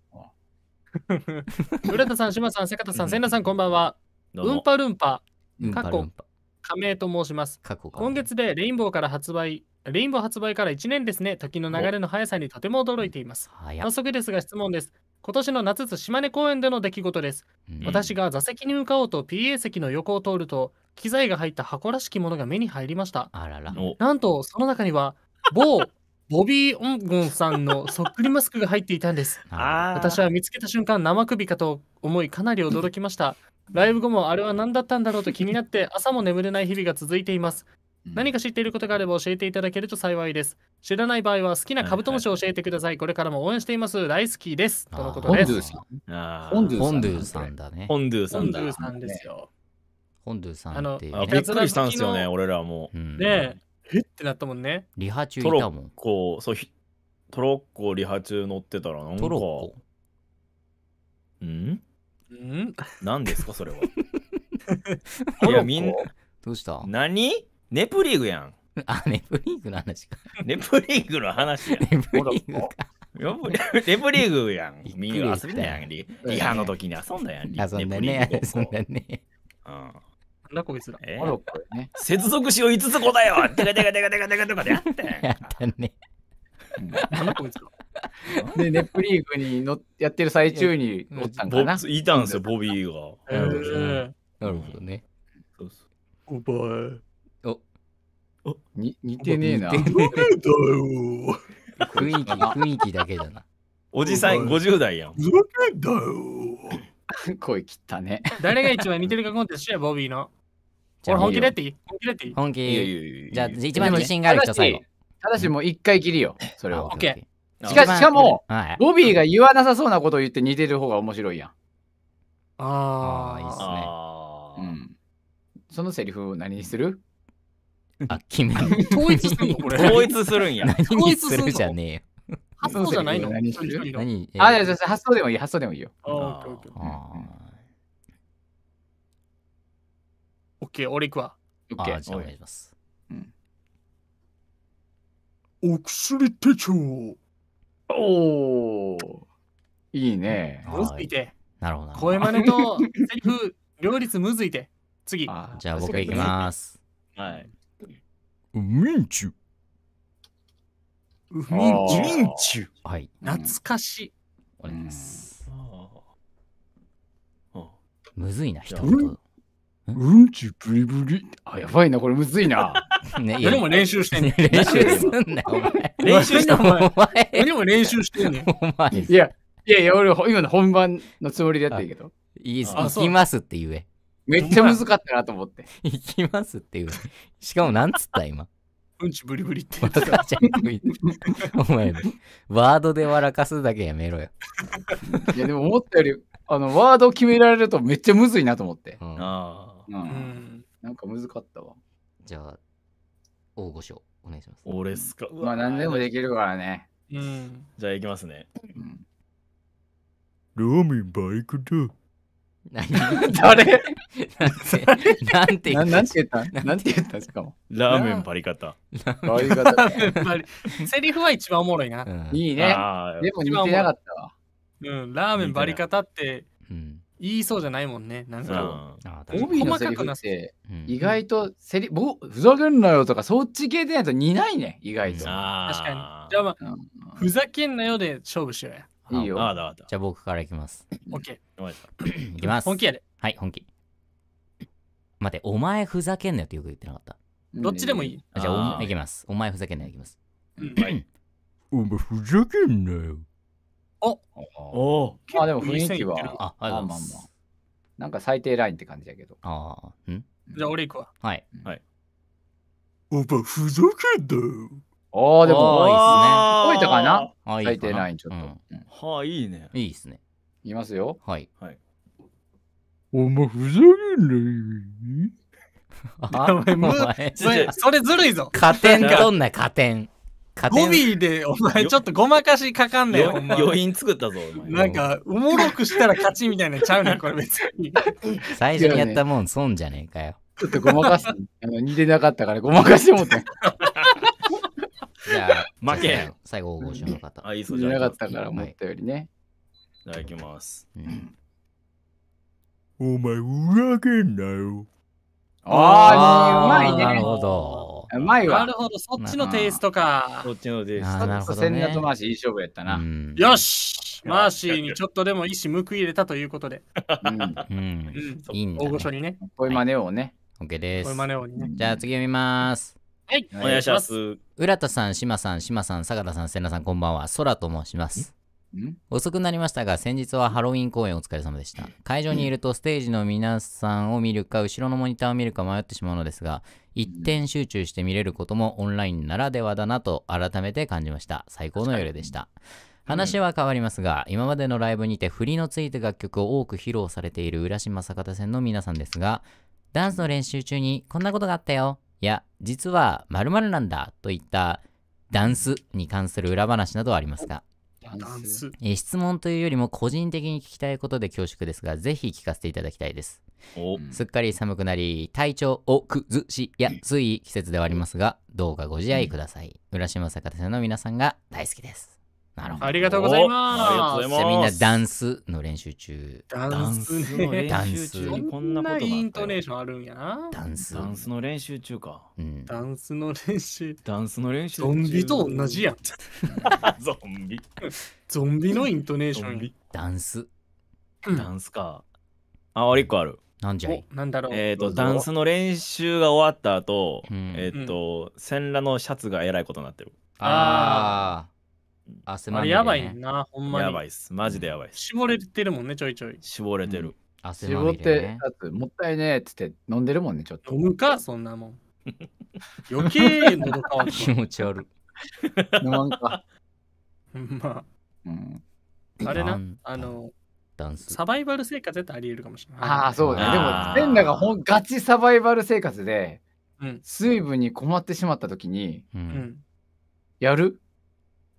浦 田さん、島さん、瀬方さん、瀬名さん、こんばんは。うんぱるんぱ、うんぱると申します。過去今月でレインボーから発売、レインボー発売から1年ですね。時の流れの速さにとても驚いています。早早速ですが質問です。今年の夏津島根公園での出来事です。うん私が座席に向かおうと PA 席の横を通ると機材が入った箱らしきものが目に入りましたあららなんとその中には某ボビー・オンゴンさんのそっくりマスクが入っていたんです私は見つけた瞬間生首かと思いかなり驚きましたライブ後もあれは何だったんだろうと気になって朝も眠れない日々が続いています何か知っていることがあれば教えていただけると幸いです。知らない場合は好きなカブトムシを教えてください。これからも応援しています。大好きです。とのことです。ホンドゥさん。ホンドゥさんだね。ホンドゥさんだ。ホンドゥさんですよ。本ドゥさんってあびっくりしたんですよね俺らも、うん、ねえってなったもんねリハ中いたもんトロッコそうトロッコリハ中乗ってたらなんかトロッコんん何ですかそれは いやみんなどうした何ネプリーグやん あ、ネプリーグの話か。ネプリーグの話やん。ネプリーグか。ネプリーグやん。みんな遊びだやん。リハの時に遊んだやん。遊んだね。遊んだね。うん。なんだこいつら。モロッコよね。接続詞を5つ答えよてかてかてかてかてかてかでやって。やったね。なんだこいつら。で、ネプリーグにやってる最中にボいたんですよ、ボビーが。なるほどね。お似てねえな。雰だよ。囲気、雰囲気だけだな。おじさん50代やん。ふ。ざけんだよ。声切ったね。誰が一番似てるかコンテストや、ボビーの。じゃあ本気でっていい本気でっていい本気。じゃあ一番自信がある人最後。ただしもう一回切るよ、それは。しかしかも、ボビーが言わなさそうなことを言って似てる方が面白いやん。ああ、いいっすね。そのセリフ何にするあ、決め 統一するんや。統一するんや。何にするじゃねえよ。発想じゃないの何する何、えー、あ、いや、発想でもいい、発想でもいいよ。オッケー、俺行くわ。オッケー、じゃあお願いします。お薬手帳。おお。いいね。むずいて。なるほど。声真似とセリフ、両立むずいて。次。じゃあ僕行きます。はい。ミンチュ。ウミンチュ。ンチュ。はい。懐かしい。あれす。むずいな、人々。うんちブリブリ。あ、やばいな、これむずいな。ね、俺 も練習してんね練習すんなよ、練習してんね俺も練習してんねお前。いや、いやいや、俺、今の本番のつもりでやったけど。いい行きますって言え。めっちゃ難かったなと思って。行きますって言う。しかも、なんつった、今。うんちブリブリって言ってた。お前、ワードで笑かすだけやめろよ。いや、でも思ったより、あの、ワード決められるとめっちゃむずいなと思って。ああ、うん。なんかむずかったわ。じゃあ、大御所、お願いします。俺っすか。まあ、何でもできるからね。うん。じゃあ、いきますね。うん、ラーメンバイクだ。何 誰なんて、なんて言ったなんて言ったんですかラーメンバリ方。バリセリフは一番おもろいな。いいね。でも似てなかったわ。うん、ラーメンバリ方って。うん言いそうじゃないもんね。なんか、うん、帯のって意外とセリ、うふざけんなよとかそっち系でないと似ないね、意外と。確かに。じゃあまあ、ふざけんなよで勝負しようや。いいよ。じゃあ僕からいきます。オッケー。いきます。本気やで。はい、本気。待って、お前ふざけんなよってよく言ってなかった。どっちでもいい。じゃあ、いきます。お前ふざけんなよいきます。お前ふざけんなよ。おおまあでも雰囲気は。あ、あまあまあ。なんか最低ラインって感じやけど。ああ。んじゃあ俺行くわ。はい。はい。お前ふざけんなよ。ああ、でも、多いっすね。覚いたかな書いてない、ちょっと。はあ、いいね。いいっすね。いますよ。はい。はい、お前、ふざけんなよ。お前、それ、それずるいぞ。加点どんな加点。ビーでお前ちょっとごまかしかかんねん。余韻作ったぞ。なんか、おもろくしたら勝ちみたいな ちゃうねん、これ別に。最初にやったもん、損じゃねえかよ。ちょっとごまかす。あの似てなかったからごまかしてもって。じゃあ、負け最後、大御所の方。あ、いそうじゃなかったから、思ったよりね。いただきます。お前、裏けんだよ。ああ、うまいね。なるほど。うまいわ。なるほど、そっちのテイストか。そっちのテイスト。さっほせんとマーシー、いい勝負やったな。よしマーシーにちょっとでも意志報い入れたということで。うん。いいんだ。大御所にね。こういう真似をね。OK です。じゃあ、次読みます。はい、お願いします。浦田さん、島さん、島さん、坂田さん、瀬名さん、こんばんは。空と申します。遅くなりましたが先日はハロウィン公演お疲れ様でした会場にいるとステージの皆さんを見るか後ろのモニターを見るか迷ってしまうのですが一点集中して見れることもオンラインならではだなと改めて感じました最高の夜でした話は変わりますが、今までのライブにて振りのついた楽曲を多く披露されている浦島坂田線の皆さんですがダンスの練習中にこんなことがあったよや、実は〇〇なんだといったダンスに関する裏話などはありますかダンス、えー、質問というよりも個人的に聞きたいことで恐縮ですが、ぜひ聞かせていただきたいです。すっかり寒くなり、体調を崩しやすい季節ではありますが、どうかご自愛ください。浦島坂田さんの皆さんが大好きです。なるほど。ありがとうございます。じゃみんなダンスの練習中。ダンスの練習中こんなことイントネーションあるんやな。ダンス。ダンスの練習中か。うん、ダンスの練習。ダンスの練習ゾンビと同じやん。ゾンビ。ゾンビのイントネーション。ダンス。ダンスか。あ、俺一個ある。なんじゃいなんだろう。えっ、ー、と、ダンスの練習が終わった後、うん、えっ、ー、と、全、うん、のシャツがえらいことになってる。ああ。汗まみれ、ね。あれやばいな、ほんまに。やばいっす。マジでやばいっす。絞れてるもんね、ちょいちょい。絞れてる。うん、汗ま絞っみれ、てね。、だってもったいねえっつって飲んでるもんね、ちょっと飲。むか、そんなもん。余計喉乾気持ち悪飲まんか。うん、い。あ、れな、あ、の、ダンス。サバイバル生活ってあり得るかもしれない。ああ、そうだね。でも、変裸がほんガチサバイバル生活で、うん水分に困ってしまった時に、うん。やる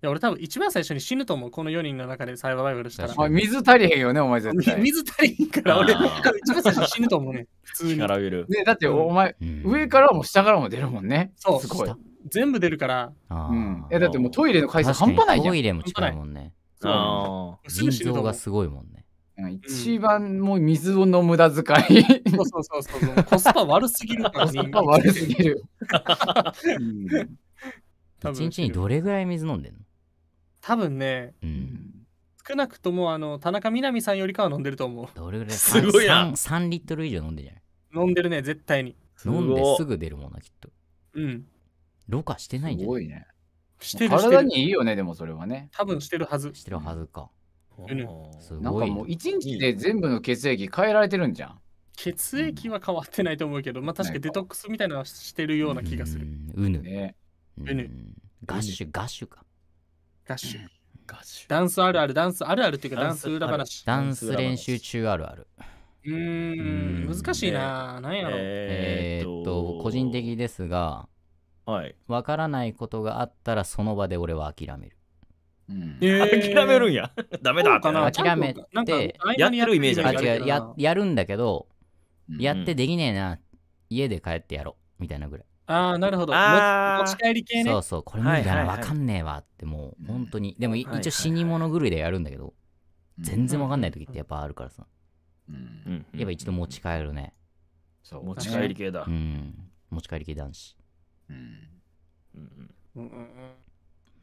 や俺多分一番最初に死ぬと思う、この4人の中でサイバーバイバルしたら。水足りへんよね、お前絶対。水足りへんから俺、一番最初に死ぬと思うね。普通に。る ね、だってお前、うん、上からも下からも出るもんね。そう、すごい。全部出るから。うん、だってもうトイレの回数半端ないじゃん。トイレも違いもんね。そう。腎臓がすごいもんね。一番もう水を飲むだ遣い、そうそうそうそう。コスパ悪すぎるコスパ悪すぎる。一日にどれぐらい水飲んでんの多分ね、うん、少なくともあの田中みな実さんよりかは飲んでると思うどれぐらいすごいな 3, 3, リットル以上飲んでるじゃない飲んでるね絶対に飲んですぐ出るもんなきっとうんろ過してないんじゃないすごいねしてる体にいいよねでもそれはね多分してるはずしてるはずか、うん、すごいなんかもう1日で全部の血液変えられてるんじゃん血液は変わってないと思うけど、まあ確かデトックスみたいなのはしてるような気がする。うぬ、うぬ、んねうん。ガッシュ、ガッシュか。ガッシュ。ガッシュ。ダンスあるある、ダンスあるあるっていうか、ダンス裏話。ダンス練習中あるある。うーん、難しいな。何やろ。えっと、個人的ですが、はい。わからないことがあったら、その場で俺は諦める。うん、諦めるんや。ダメだ諦めて、やっやるイメージある違うや、やるんだけど、やってできねえな。家で帰ってやろう。みたいなぐらい。ああ、なるほど。持ち帰り系ね。そうそう、これ無理だな、いいかんねえわって、もう、本当に。でも、一応死に物狂いでやるんだけど、全然分かんない時ってやっぱあるからさ。うんいやっぱ一度持ち帰るね。そう持ち帰り系だう。ん。持ち帰り系男子。うんうんうんうんう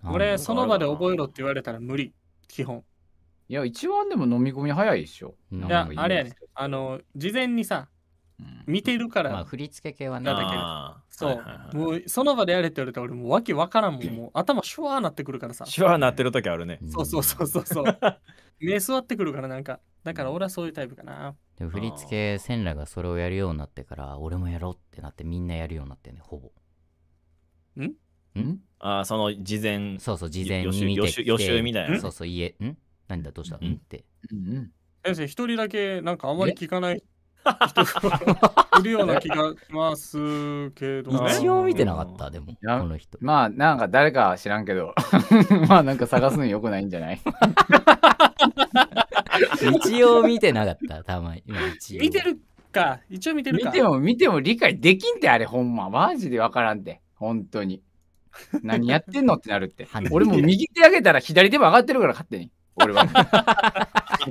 ん俺、その場で覚えろって言われたら無理。基本。いや、一番でも飲み込み早いでしょ。いや、あれやね。あの、事前にさ、見てるから、まあ振り付け系はね。そう、はいはいはいもうその場でやれって言われたら俺もうわけわからんもんもう頭シュワーなってくるからさシュワーなってる時あるね。そうそうそうそうそう 目座ってくるからなんかだから俺はそういうタイプかなでも振り付けセンラがそれをやるようになってから俺もやろうってなってみんなやるようになってねほぼんああ、その事前。そうそう事前に見て予習予習予習みたいなそうそう家ん何だどうしたんうんってう先生一人だけなんかあまり聞かない いるような気がしますけどね。一応見てなかった、でも、この人。まあ、なんか誰か知らんけど、まあ、なんか探すのよくないんじゃない 一応見てなかった、たまに。見てるか、一応見てるか。見ても、見ても理解できんって、あれ、ほんま。マジでわからんって、本当に。何やってんのってなるって。俺も右手上げたら左手も上がってるから、勝手に。俺は。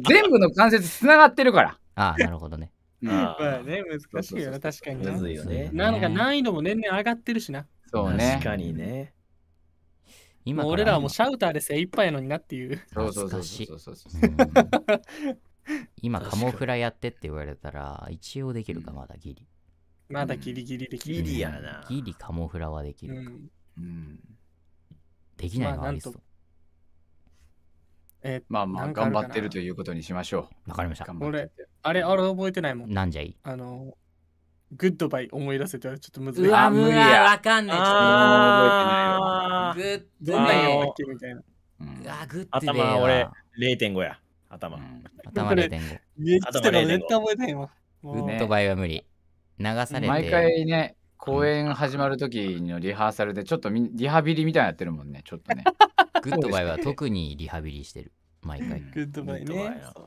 全部の関節つながってるから。ああ、なるほどね。まあね、難しいよな、確かにむいよね。なんか難易度も年々上がってるしな。そうね。確かにね。今俺らはもうシャウターで精一杯のになっていう。そうそうそうそうそうそう。今カモフラやってって言われたら一応できるかまだギリ。まだギリギリできる。ギリやな。ギリカモフラはできるか。うん。できないのありそう。えまあまあ頑張ってるということにしましょう。わかりました。て。あれ、あれ覚えてないもん。なんじゃいあの、グッドバイ思い出せたらちょっと難しい。うわ、無理や。わかんない。ちょグッドバイうわ、グッドバイ。頭俺0.5や。頭。頭0.5。めっちゃ覚えてないわ。グッドバイは無理。流されて。毎回ね、公演始まる時のリハーサルでちょっとリハビリみたいになってるもんね。ちょっとね。グッドバイは特にリハビリしてる。毎回。グッドバイ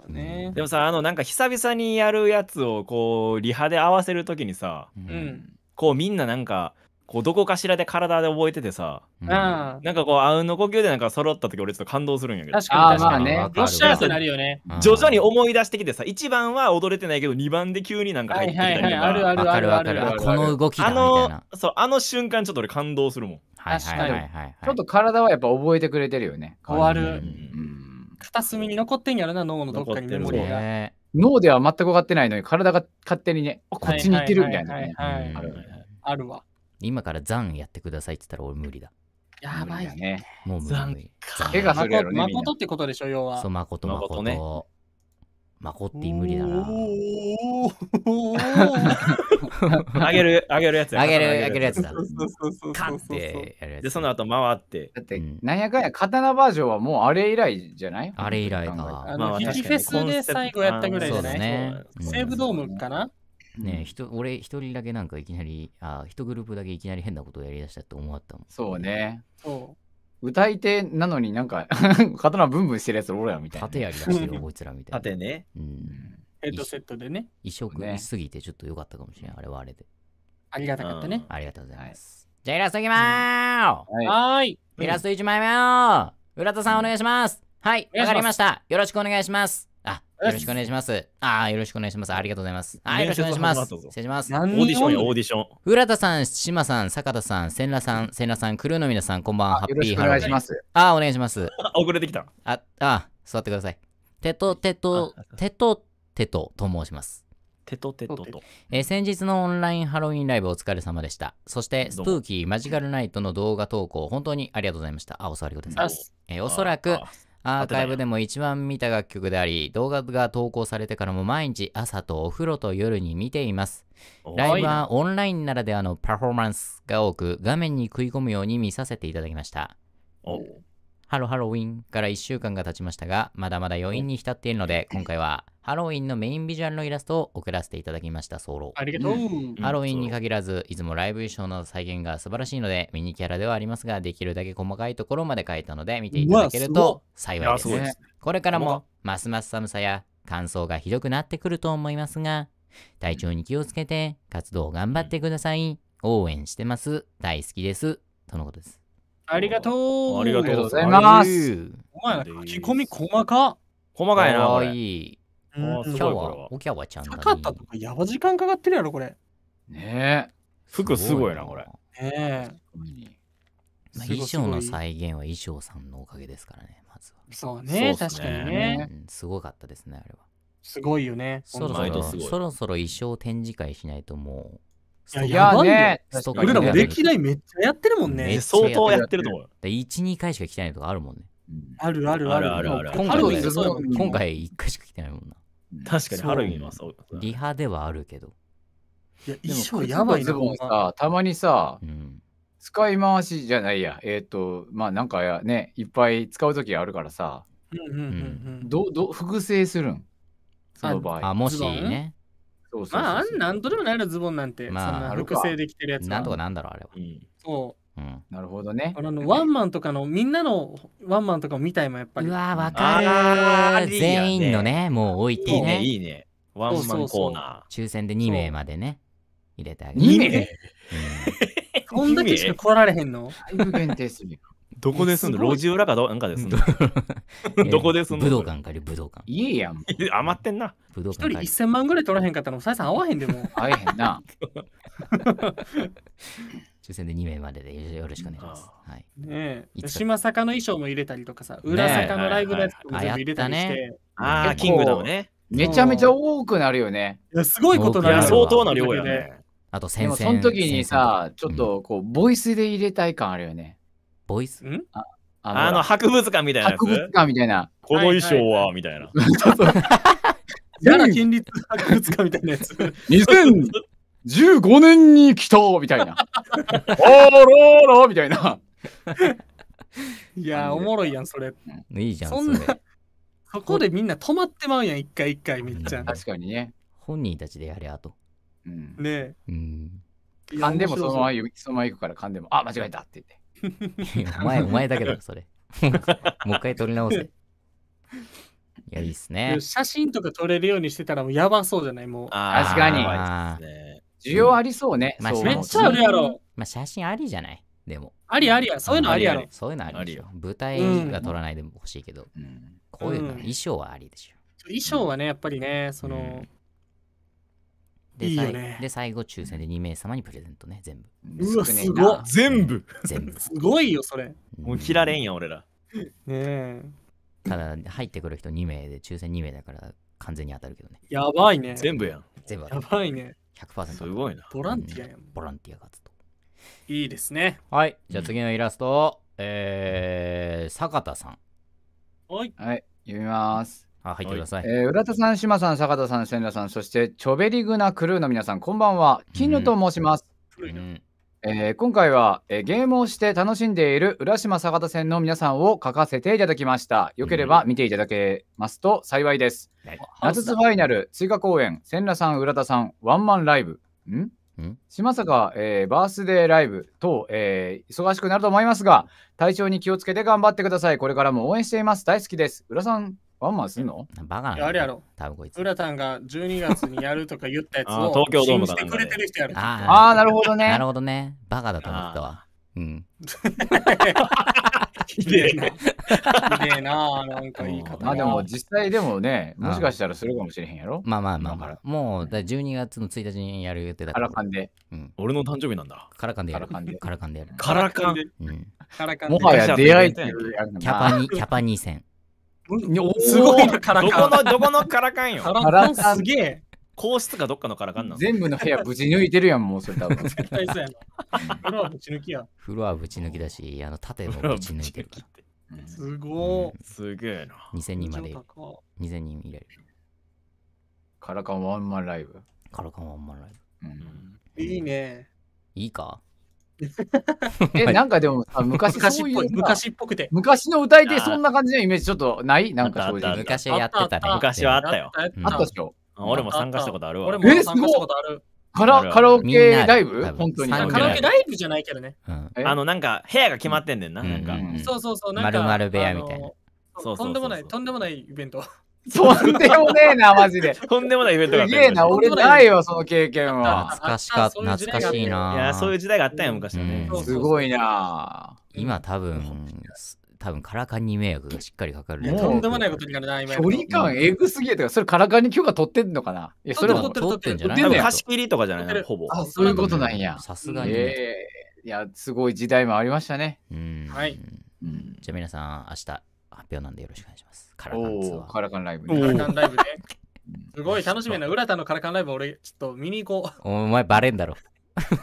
ね。でもさ、あのなんか久々にやるやつをこうリハで合わせるときにさ、うん、こうみんななんかこうどこかしらで体で覚えててさ、うん、なんかこうあうんの呼吸でなんか揃った時俺ちょっと感動するんやけど確かに確かにねよっしってなるよね徐々に思い出してきてさ1番は踊れてないけど2番で急になんか入ってきたりとか、はいはい、あるあるあるあるあるこの動きあのそうあの瞬間ちょっと俺感動するもん確かにちょっと体はやっぱ覚えてくれてるよね変わる、うん片隅に残ってんやろな、脳のどっかにメモリーが。脳では全く分かってないのに、体が勝手にね、こっちに行ってるみたいな、あるわ。今から残やってくださいって言ったら俺無理だ。やばいね。もう無理。残。怪我するね。誠ってことでしょ、要は。そう、誠、誠。ね。マコッティ無理だな。あげる、あげるやつあげる、あげるやつだ。カッてやるやつ。で、その後回って。だって、なんやかんや、刀バージョンはもうあれ以来じゃないあれ以来か。あの、ヒ、ま、あ、フェスで最後やったぐらいじゃないね。西武ドームかなねえ、俺一人だけなんかいきなり、あ、一グループだけいきなり変なことをやりだしたって思ったもん。そうね。そう。歌い手なのになんか 刀ブンブンしてるやつ俺らみたいな。縦やりだしてるこいつらみたいな。縦ね。うん。ヘッドセットでね。移植しすぎてちょっと良かったかもしれない。あれはあれで。ありがたかったね。ありがとうございます。じゃあイラストいきまーす、はい。イラスト1枚目を浦田さんお願いします。はい、わかりました。よろしくお願いします。よろしくお願いします。ああ、よろしくお願いします。ありがとうございます。あよろしくお願いします。失礼します。オーディションよ、オーディション。浦田さん、島さん、坂田さん、千羅さん、千羅さん、クルーの皆さん、こんばんは。ハッピーハロウィン。お願いします。あお願いします。遅れてきた。あ、あ座ってください。テトテト、テトテトと申します。テトテトと、え先日のオンラインハロウィンライブお疲れ様でした。そして、スプーキーマジカルナイトの動画投稿、本当にありがとうございました。あ、お座りください。えおそらく、アーカイブでも一番見た楽曲であり、動画が投稿されてからも毎日朝とお風呂と夜に見ています。ライブはオンラインならではのパフォーマンスが多く、画面に食い込むように見させていただきました。ハロハロウィンから1週間が経ちましたが、まだまだ余韻に浸っているので、今回はハロウィンのメインビジュアルのイラストを送らせていただきました、ソロ。ありがとう、ハロウィンに限らず、いつもライブ衣装の再現が素晴らしいので、ミニキャラではありますが、できるだけ細かいところまで書いたので、見ていただけると幸いです。すね、これからも、ますます寒さや乾燥がひどくなってくると思いますが、体調に気をつけて、活動を頑張ってください。応援してます。大好きです。とのことです。ありがとう。ありがとうございます。お前、書き込み細か。細かいな。かわいい。キャワ、おキャワちゃんだ、ね。かったとか、やば時間かかってるやろ、これ。ねえ。服すごいな、これ。ねえ。まあ、衣装の再現は衣装さんのおかげですからね、まずそうね、確かにね、すごかったですね、あれは。すごいよね。そろそろそろそろ衣装展示会しないともういや、やばいね。俺らも歴代めっちゃやってるもんね。相当やってると思う。1、2回しか来てないとかあるもんね。あるあるあるあるある。今回今回1回しか来てないもんな。確かにハロウィンはそう。リハではあるけど。いや、衣装やばいでもさ、たまにさ、使い回しじゃないや。えっと、まあなんかね、いっぱい使う時きあるからさ、どう、複製するんその場合。あ、もしね。そうそうまあ、あんなんとでもないのズボンなんて、まあそんな複製できてるやつはなんとかなんだろう、あれは。うんそううん、なるほどね。あのワンマンとかのみんなのワンマンとかを見たいもんやっぱりうわー、わかる。いいね全員のね、もう置いいていね、ね、いいね。ワンマンコーナ抽選で2名までね、入れてあげる。二名うんこんだけしか来られへんのだいぶ限定するどこですんの路地裏かどなんかですんの どこですんの武道館借り武道館。いいやん。余ってんな。武道一人借り。1000万ぐらい取らへんかったの、さやさん合わへんでも会 えへんな。抽選で2名まででよろしくお願いします。はい。ねいえ。島坂の衣装も入れたりとかさ、裏坂のライブのやつとかも全部入れたりしねて。ああ、結構キングダムね。めちゃめちゃ多くなるよね。いやすごいこといなるよ相当な量やね。あとで戦もその時にさ、ちょっとこう、ボイスで入れたい感あるよね。ボイスんあの博物館みたいな博物館みたいな。この衣装は、みたいな。やら 立博物館みたいなやつ。2015年に来たみたいな。おらろみたいな。いやおもろいやん、それ。いいじゃん、そんな。そこでみんな止まってまうやん、一回一回、みっちゃ確かにね。本人たちでやれ、あと。ねえ。うん。んでもそのまま行くからんでも、あ、間違えたって言って。お前、お前だけだそれ。もう一回撮り直せ。いや、いいっすね。写真とか撮れるようにしてたらもうやばそうじゃないもう。確かに。需要ありそうね。まあ、めっちゃあるやろ。まあ、写真ありじゃない。でも。ありありや、そういうのありやろ。そういうのありよ。舞台が撮らないでも欲しいけど、こういうの、衣装はありでしょ。衣装はね、やっぱりね、その、で、いいよねで最後、抽選で2名様にプレゼントね、全部。うわ、すごっ全部全部。すごいよ、それ。もう切られんや俺ら。ねえ。ただ、入ってくる人2名で、抽選2名だから、完全に当たるけどね。やばいね。全部やん。全部やばいね。100%。すごいな。ボランティアやん。ボランティア活動。いいですね。はい、じゃあ次のイラスト、えー、坂田さん。はい。はい、読みます。あ、入ってください。えー、浦田さん、島さん、坂田さん、千田さん、そしてチョベリグナクルーの皆さん、こんばんは。キと申します。うん、えー、今回は、えー、ゲームをして楽しんでいる浦島坂田線の皆さんを書かせていただきました。よければ見ていただけますと幸いです。うん、夏ファイナル追加公演、千田さん、浦田さん、ワンマンライブ。ん島坂、えー、バースデーライブ等、えー、忙しくなると思いますが、体調に気をつけて頑張ってください。これからも応援しています。大好きです。浦さん、ワンマンするのバカなのあれやろ。多分こいつ。浦田が12月にやるとか言ったやつを 東京ドームだ、ね、してああ、なるほどね。なるほどね。バカだと思ったわ。うん。ひでえな。ひでえな、なんかいい方。まあでも実際でもね、もしかしたらするかもしれへんやろ。まあまあまあ、まあ、もうだ12月の1日にやる予定だから。カラカンで。うん、俺の誕生日なんだ。カラカンでやる。カラカンでやる。カラカンカラカンもはや出会いっていうキャパ2、キャパ2000。すごいなカラカン。どこの、どこのからかんよ。カラカンすげえ。皇室かどっかのからかんなの全部の部屋ぶち抜いてるやん、もうそれ多分。絶対そうやな。フロアぶち抜きや。フロアぶち抜きだし、あの縦もぶち抜いてるから。すごい、すげえな。2000人まで。2000人見れる。からかんワンマンライブ。からかんワンマンライブ。うん、いいね。いいかえ、なんかでも昔い昔っぽくて。昔の歌い手そんな感じのイメージちょっとないなんか正直。昔やってたね。昔はあったよ。あったっしょ。俺も参加したことあるわ。俺も参加したことある。カラカラオケライブ本当に。カラオケライブじゃないけどね。あの、なんか部屋が決まってんねんな。んか。そうそうそう。なんか。丸々部屋みたいな。とんでもない、とんでもないイベント。とんでもねえな、マジで。とんでもないイベントがすげえな、俺ないよ、その経験は。懐かしかった、懐かしいな。いや、そういう時代があったんよ、昔はね。すごいな。今、多分、多分カラカンに迷惑がしっかりかかる、ね。とんでもないことになるな、今。距離感エグすぎやとか、それカラカンに許可取ってんのかないや、それは取ってんじゃない多貸し切りとかじゃないほぼ。あ、そういうことなんや。さすがに、えいや、すごい時代もありましたね。うん。はい。じゃあ皆さん、明日発表なんでよろしくお願いします。カラカンツアー。カラカンライブ、ね、カラカンライブ。すごい楽しみな。浦田のカラカンライブ俺ちょっと見に行こう。お前バレんだろ。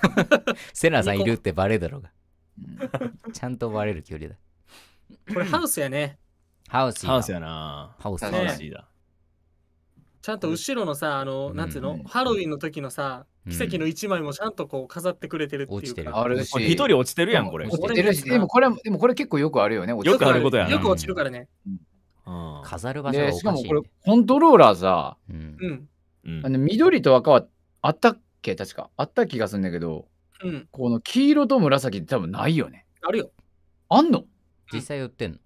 セナさんいるってバレだろうが。ちゃんとバレる距離だ。これハウスやね。ハウスハウスやな。ハウスだ。ちゃんと後ろのさ、あの、なんていうの、ハロウィンの時のさ、奇跡の一枚もちゃんとこう飾ってくれてるっていうか。あるし。一人落ちてるやん、これ。落ちてるし、でもこれ、でもこれ結構よくあるよね。よくあることやよく落ちるからね。飾る場所がおかしい、しかもこれ、コントローラーさ、うん。あの緑と赤はあったっけ確か。あった気がするんだけど、うん、この黄色と紫って多分ないよね。あるよ。あんの実際売ってんの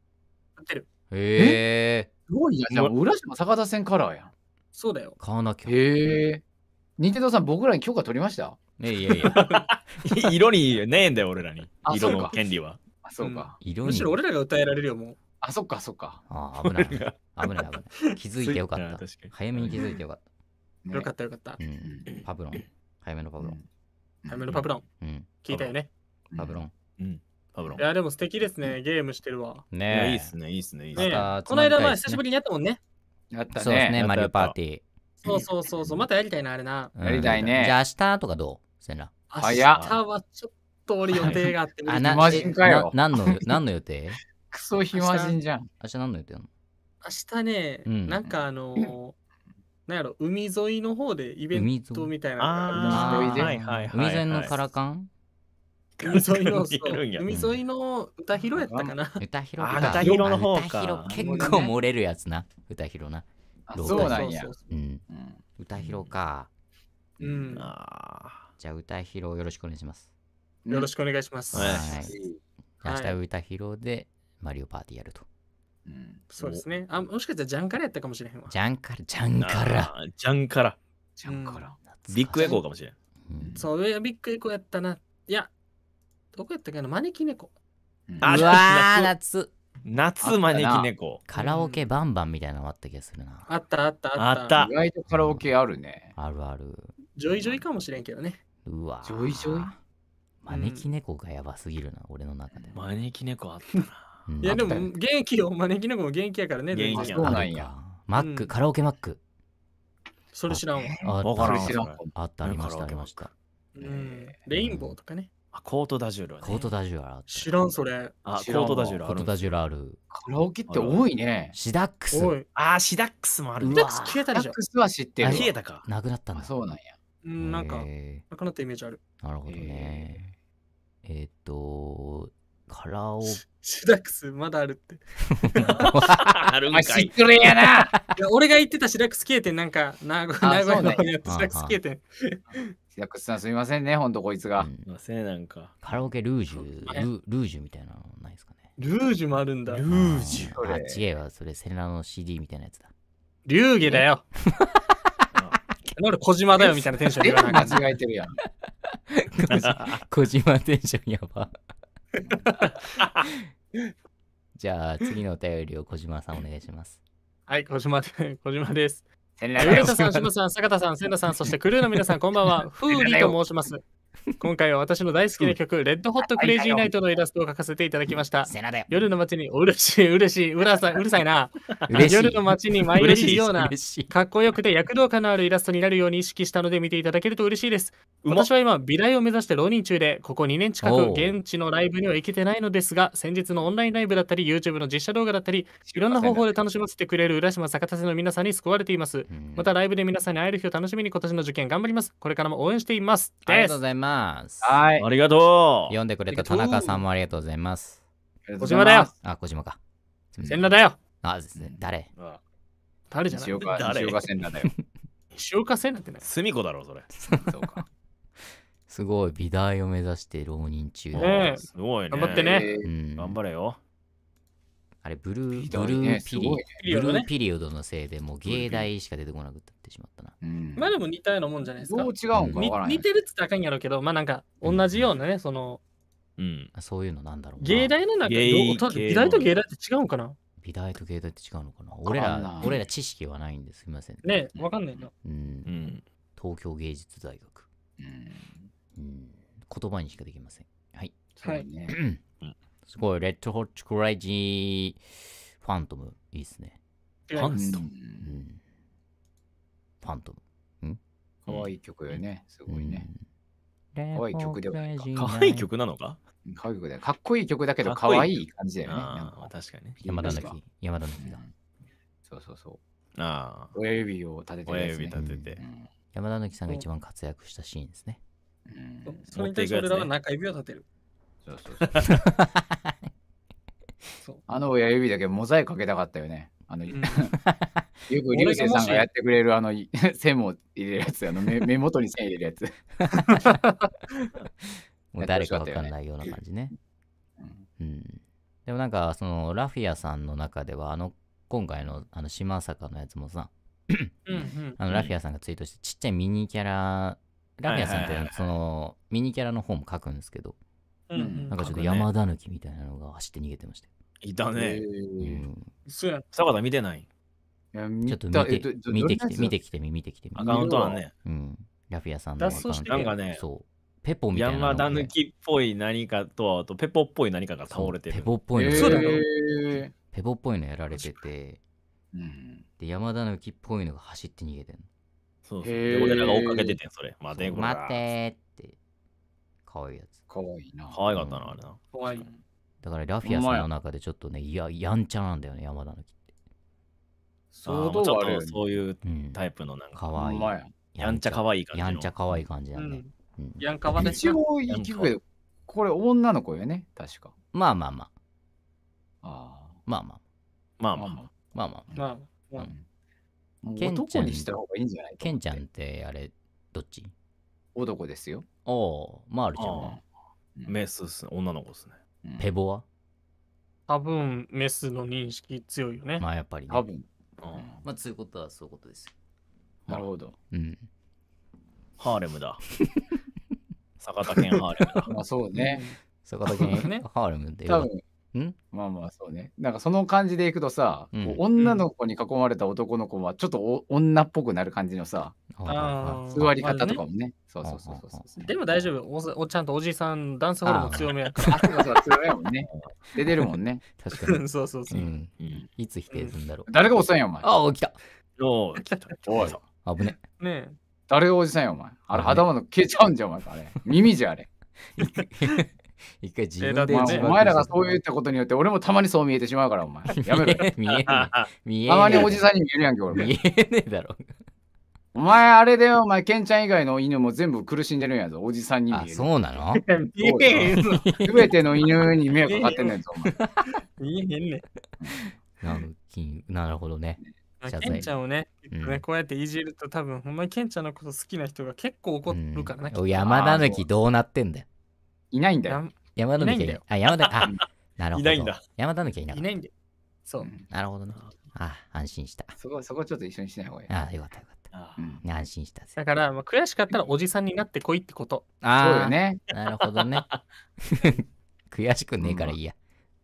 売ってる。へえ。すごいじゃん。浦島坂田線カラーやん。そうだよ。買わなきゃ。へえ。ニンテンドさん、僕らに許可取りましたねいやいや。色にねえんだよ、俺らに。色の権利は。あ、そうか。色むしろ俺らが歌えられるよ、もう。あ、そっか、そっか。あ、危ない。危ない、危ない。気づいてよかった。早めに気づいてよかった。よかった、よかった。パブロン。早めのパブロン。早めのパブロン。うん。聞いたよね。パブロン。うん。パブロン。いや、でも素敵ですね。ゲームしてるわ。ねいいっすね、いいっすね、いいっすね。この間、ま久しぶりにやったもんね。やったね。そうですね、マリオパーティー。そうそうそうそう、またやりたいな、あれな。やりたいね。じゃあ明日とかどうせん明日はちょっと俺予定があって。あ、暇人かよ。何の 何の予定クソ暇人じゃん。明日何の予定なの明日ね、なんかあの、なんやろ、海沿いの方でイベントみたいな海沿いで海沿いのカラカン海沿いの、歌広やったかな。歌広か。歌広の方か。結構漏れるやつな、歌広な。そうなんや。歌広か。じゃあ歌広よろしくお願いします。よろしくお願いします。はい。明日歌広でマリオパーティーやると。そうですね。あ、もしかしたらジャンカラやったかもしれへんわ。ジャンカラ、ジャンカラ。ジャンカラ。ジャンカラ。ビッグエコーかもしれん。そう、ビッグエコーやったな。いや、どこやったっけな招き猫。うんうわー、夏。夏招き猫。カラオケバンバンみたいなのあった気がするな。あったあったあった。あった意外とカラオケあるね。あるある。ジョイジョイかもしれんけどね。うわジョイジョイ招き猫がやばすぎるな、俺の中で。招き猫あったな。うんいやでも元気よ、招き猫も元気やからね。元気やなあるマック、カラオケマック。それ知らんわ。あったありました、ありました。レインボーとかね。コートダジュール、ね、コートダジュール知らんそれ。あ、コートダジュールコートダジュールある。カラオケって多いね。シダックス。あ、シダックスもある。シダックス消えたでしょ。シダックスは知ってる。消えたか。なくなったんだ。そうなんや。うん、なんか、なくなったイメージある。なるほどね。えー、っと、カラオシダックスまだあるって。あるんかい。知ってるやな。俺が言ってたシダックス消えてなんか、名古屋のやつシダックス消えてやくさんすみませんね、ほんとこいつが。すみません、なんか。カラオケルージュ、ルルージュみたいなのないですかね。ルージュもあるんだ。ルージュ。あ、違えは、それセレナの CD みたいなやつだ。流儀だよ。俺、小島だよみたいなテンションで間違えてるやん。小島テンションやば。じゃあ次のお便りを小島さんお願いします。はい、小島小島です。古田さん、志ムさん、坂田さん、千田さん、そしてクルーの皆さん、こんばんは。フーリと申します。今回は私の大好きな曲、うん、レッドホットクレイジーナイトのイラストを描かせていただきました。夜の街に、うれしい、うれしい、うらさうるさいな。夜の街に舞いしいような、かっこよくて躍動感のあるイラストになるように意識したので見ていただけると嬉しいです。私は今、美大を目指して浪人中で、ここ2年近く現地のライブには行けてないのですが、先日のオンラインライブだったり、YouTube の実写動画だったり、いろんな方法で楽しませてくれる浦島坂田の皆さんに救われています。またライブで皆さんに会える日を楽しみに今年の受験頑張ります。これからも応援しています。ありがとうございます。ます。はい。ありがとう。読んでくれた田中さんもありがとうございます。小島だよ。あ、小島か。千奈だよ。あ、誰誰じゃない塩川千奈だよ。塩 川千奈ってね。すみこだろ、それ。そうか。すごい、美大を目指して浪人中。すごいね。頑張ってね。頑張れよ。あれブルー、ブルーピリ、ね、ブルーピリオドのせいでもう芸大しか出てこなくなってしまったな。うん、まあでも似たようなもんじゃないですか。どう違うんか分からない。似てるって高いんやろうけど、まあなんか同じようなね、うん、その、うん、そういうのなんだろう芸大の中で、美大と芸大って違うんかな美大と芸大って違うのかな俺ら、俺ら知識はないんです。すみません。ねわかんないな、うん。うん。東京芸術大学。うん。うん。言葉にしかできません。はい。はい。すごい、レッドホッチクライジーファントム、いいっすね。ファントム、うん、ファントム。んかわいい曲よね、すごいね。かわいい曲ではないか。かわいい曲なのかかわいい曲だかっこいい曲だけど、かわいい感じだよね。か確かに山田の木、山田の木だ。そうそうそう。ああ。親指を立てて、ね、親指立てて。山田の木さんが一番活躍したシーンですね。うん、それに対して俺らは中指を立てる。そうそうそう あの親指だけモザイクかけたかったよね。あの、うん、よく流星さんがやってくれるあの 線を入れるやつ、あの目目元に線入れるやつ。もう誰かわかんないような感じね。うん、でもなんかそのラフィアさんの中ではあの今回のあの島坂のやつもさあのラフィアさんがツイートしてちっちゃいミニキャララフィアさんってそのミニキャラの方も書くんですけどなんかちょっと山田抜きみたいなのが走って逃げてました。いたね。そうや。坂田見てないちょっと見て,、見てきて、見てきて、見てきて。アカウントはね。ラフィアさんのなんかね、そう。ペポみたいな、山田抜きっぽい何かと、あとペポっぽい何かが倒れてる。ペポっぽいの。ペポっぽいのやられてて、で、山田抜きっぽいのが走って逃げてんそうそう。で、俺らが追っかけててん、それ。待て、待って。可愛いやつ。可愛いな。可愛かったな、あれな。可愛い。だからラフィアさんの中でちょっとね、いや、やんちゃなんだよね、山田の木って。そう、ちょっとそういうタイプのなんか。可、い愛、いやんちゃ可愛い感じ。やんちゃ可愛い感じだね。うん、やんかわい。一応言くけど、これ女の子よね、確か。まあまあまあ。ああ。まあまあ。まあまあまあ。まあまあ。まあまあ。まあまあうん、ケンちゃんにした方がいいんじゃないケンちゃんってあれ、どっち男ですよ。あお、マールちゃんね。メスす女の子ですね。ペボは多分メスの認識強いよね。まあやっぱりね、多分。うまあ、そういうことはそういうことですよ。なるほど。うん。ハーレムだ。坂田県ハーレムだ。まあそうね。坂田県 ハーレムでよ多っ分んまあまあそうねなんかその感じでいくとさ、うん女の子に囲まれた男の子はちょっとお女っぽくなる感じのさ座り方とかもねそうそうそうそうそうでも大丈夫おおちゃんとおじさんダンスホールも強めやかあそうかそうもんね出てるもんね確かに。そうそうそう、うんいつ否定するんだろう。誰がおっさんやお前あ、起きた。おお来た来たおい危ね。え誰がおじさんやお前あれ頭の消えちゃうんじゃんお前あれ耳じゃあれ 一回自分で、えーお前らがそう言ったことによって、俺もたまにそう見えてしまうから、お前。やめろ。見え見えたまにおじさんに見えるやんけ、俺。見えねえだろ。お前、あれでお前、ケンちゃん以外の犬も全部苦しんでるんやぞ、おじさんに見える。あ、そうなのすべての犬に迷惑かかってんねんぞ、見えへんねん。なんなるほどね。ケンちゃんをね、うん、こうやっていじると多分、お前まにケンちゃんのこと好きな人が結構怒るからな、うん、山田抜きどうなってんだよ。いないんだよ。山田抜けいなあ、山田、あ、なるほど。いないんだ。山田抜けいなかいないんで。そう。なるほどね。あ、安心した。そこ、そこちょっと一緒にしない方がいい。あ、よかったよかった。安心した。だから、悔しかったらおじさんになってこいってこと。ああ、そうよね。なるほどね。悔しくねえからいいや。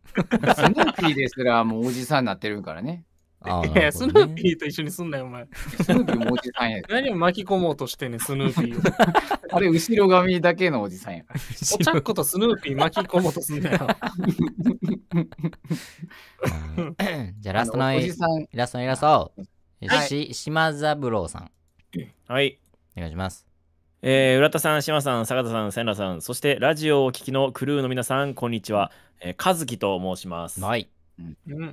スヌーピーですらもうおじさんになってるからね。いやスヌーピーと一緒にすんなよ、お前。スヌーピーもおじさんや。何を巻き込もうとしてんねん、スヌーピー あれ、後ろ髪だけのおじさんや。おちゃっことスヌーピー巻き込もうとすんなよ。じゃあラストのイさん、ラストのイラストはいし島三郎さんはい。お願いしますえー、浦田さん、島さん、坂田さん、千田さん、そしてラジオをお聞きのクルーの皆さん、こんにちは。えー、和樹と申します。はい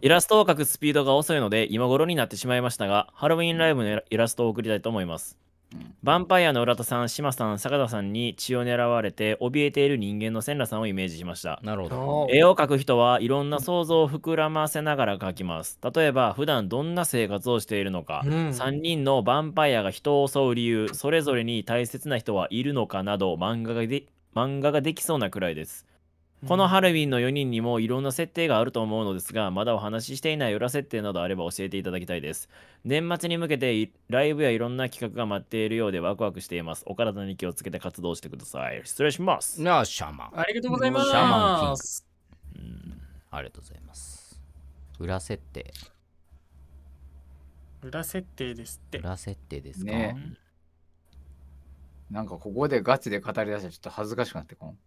イラストを描くスピードが遅いので今頃になってしまいましたがハロウィンライブのイラストを送りたいと思います。ヴァンパイアの浦田さん、島さん、坂田さんに血を狙われて怯えている人間の千羅さんをイメージしました。なるほど。絵を描く人はいろんな想像を膨らませながら描きます。例えば、普段どんな生活をしているのか、うん、3人のヴァンパイアが人を襲う理由、それぞれに大切な人はいるのかなど漫画がで漫画ができそうなくらいです。このハロウィンの4人にもいろんな設定があると思うのですが、まだお話ししていない裏設定などあれば教えていただきたいです。年末に向けてライブやいろんな企画が待っているようでワクワクしています。お体に気をつけて活動してください。失礼します。なあ、シャマン。ありがとうございます。シャマンキング、うん。ありがとうございます。裏設定。裏設定ですって。裏設定ですか、ね、なんかここでガチで語り出したらちょっと恥ずかしくなってこん。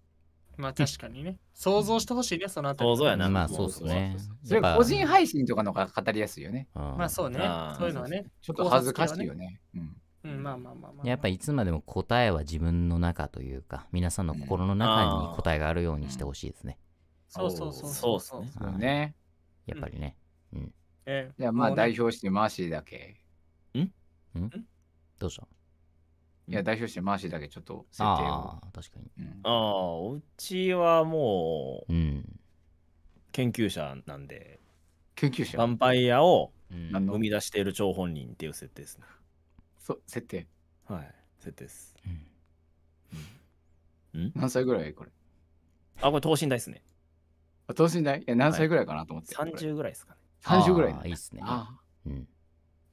まあ確かにね。想像してほしいね、そのあ想像やな。まあそうっすね。それ個人配信とかの方が語りやすいよね。まあそうね。そういうのはね。ちょっと恥ずかしいよね。うん。うん、まあまあまあまあ、やっぱいつまでも答えは自分の中というか、皆さんの心の中に答えがあるようにしてほしいですね。そうそうそう。そうそうね。やっぱりね。うん。えじゃあまあ代表してマーシーだけ。んんどうしたいや、代表してマーシーだけちょっと設定を。ああ、確かに。うん、ああ、うちはもう、研究者なんで、研究者ヴァンパイアを生み出している張本人っていう設定ですね。そう、設定。はい、設定です。うん、何歳ぐらいこれあ、これ等身大ですね。あ等身大いや、何歳ぐらいかなと思って。はい、30ぐらいですかね。30ぐらい。いいっすね。あ。うん、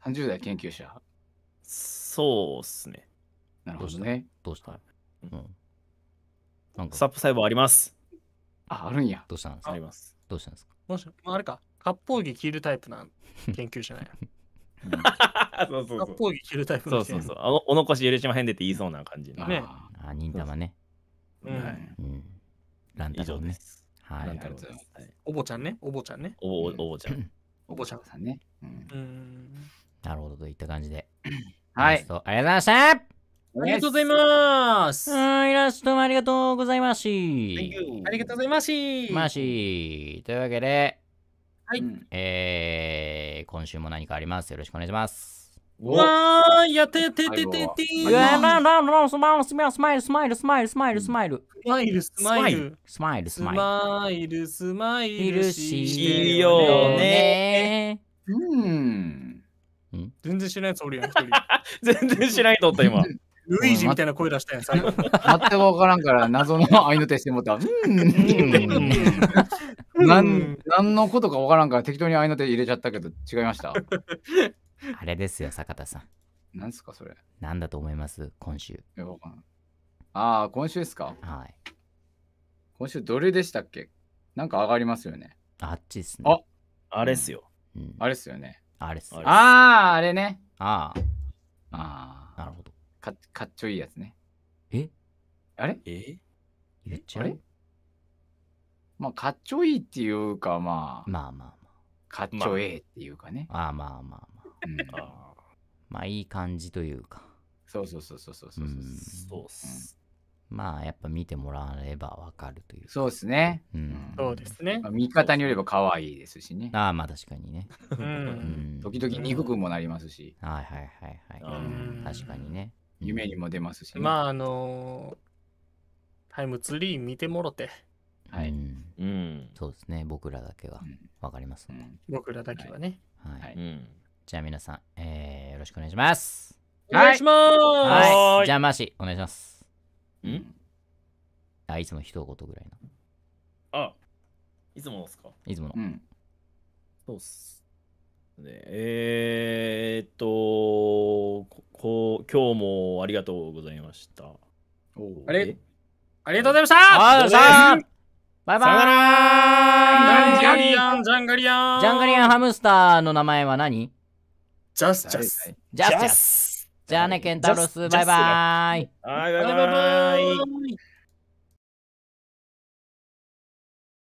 30代研究者。そうっすね。なるほどね。どうした、はい、うん。なんか。サップ細胞あります。あ、あるんや。どうしたんですかあります。どうしたんですかどうし、まあ、あれか。割烹着着るタイプな研究者なんや。そうそうそう。割烹着着るタイプそうそうそう。あのお残し許しまへんでって言いそうな感じね。あ、忍たまね。うん。ランタロウね。はい。ランタおぼちゃんね。おぼちゃんね。おぼ、おぼちゃん。おぼちゃんさんね。うん。なるほどといった感じで。はい。ありがとうございました。ありがとうございます。はい、ラストもありがとうございます。ありがとうございます。まし。というわけで、はい。えー、今週も何かあります。よろしくお願いします。わーやってててててうわランランランスマイルスマイルスマイルスマイルスマイルスマイルスマイルスマイルスマイルスマイルスマイルスマイルしよねうん全然知らないやつおやん 全然知らないとった今 ルイージみたいな声出したやん、最後。全く分からんから、謎の合いの手してもった。うん。何のことか分からんから、適当に合いの手入れちゃったけど、違いました。あれですよ、坂田さん。なんすか、それ。なんだと思います今週。え、分かん。ああ、今週ですかはい。今週、どれでしたっけなんか上がりますよね。あっちっすね。ああれっすよ。うん、あれっすよね。あれっす。ああ、あれね。ああ。ああ。なるほど。かかっちょいいやつね。えあれえ言っちゃあれまあ、かっちょいいっていうか、まあ、まあまあまあ。かっちょええっていうかね。ああまあまあまあ。うん、まあいい感じというか。そうそうそうそうそうそうそう。そうっす。まあやっぱ見てもらわればわかるという。そうですね。うん。そうですね。見方によれば可愛いですしね。ああまあ確かにね。うん。時々憎くもなりますし。はいはいはいはい。確かにね。夢にも出ますし、ね、まああのー、タイムツリー見てもろてはい、うん、そうですね僕らだけは分かります僕らだけはねはい、はいじゃあ皆さん、えー、よろしくお願いしますお願いします、はい、じゃあマし、シお願いしますんあいつも一言ぐらいのあいつものですかいつもの、うん、そうっすね。えー、っと、こ今日もありがとうございました。あれありがとうございましたバイバイジャンガリアン、ジャンガリアン。ジャンガリアンハムスターの名前は何ジャスジャス。ジャスジャス。じゃあね、ケンタロス、バイバイ。バイバイ。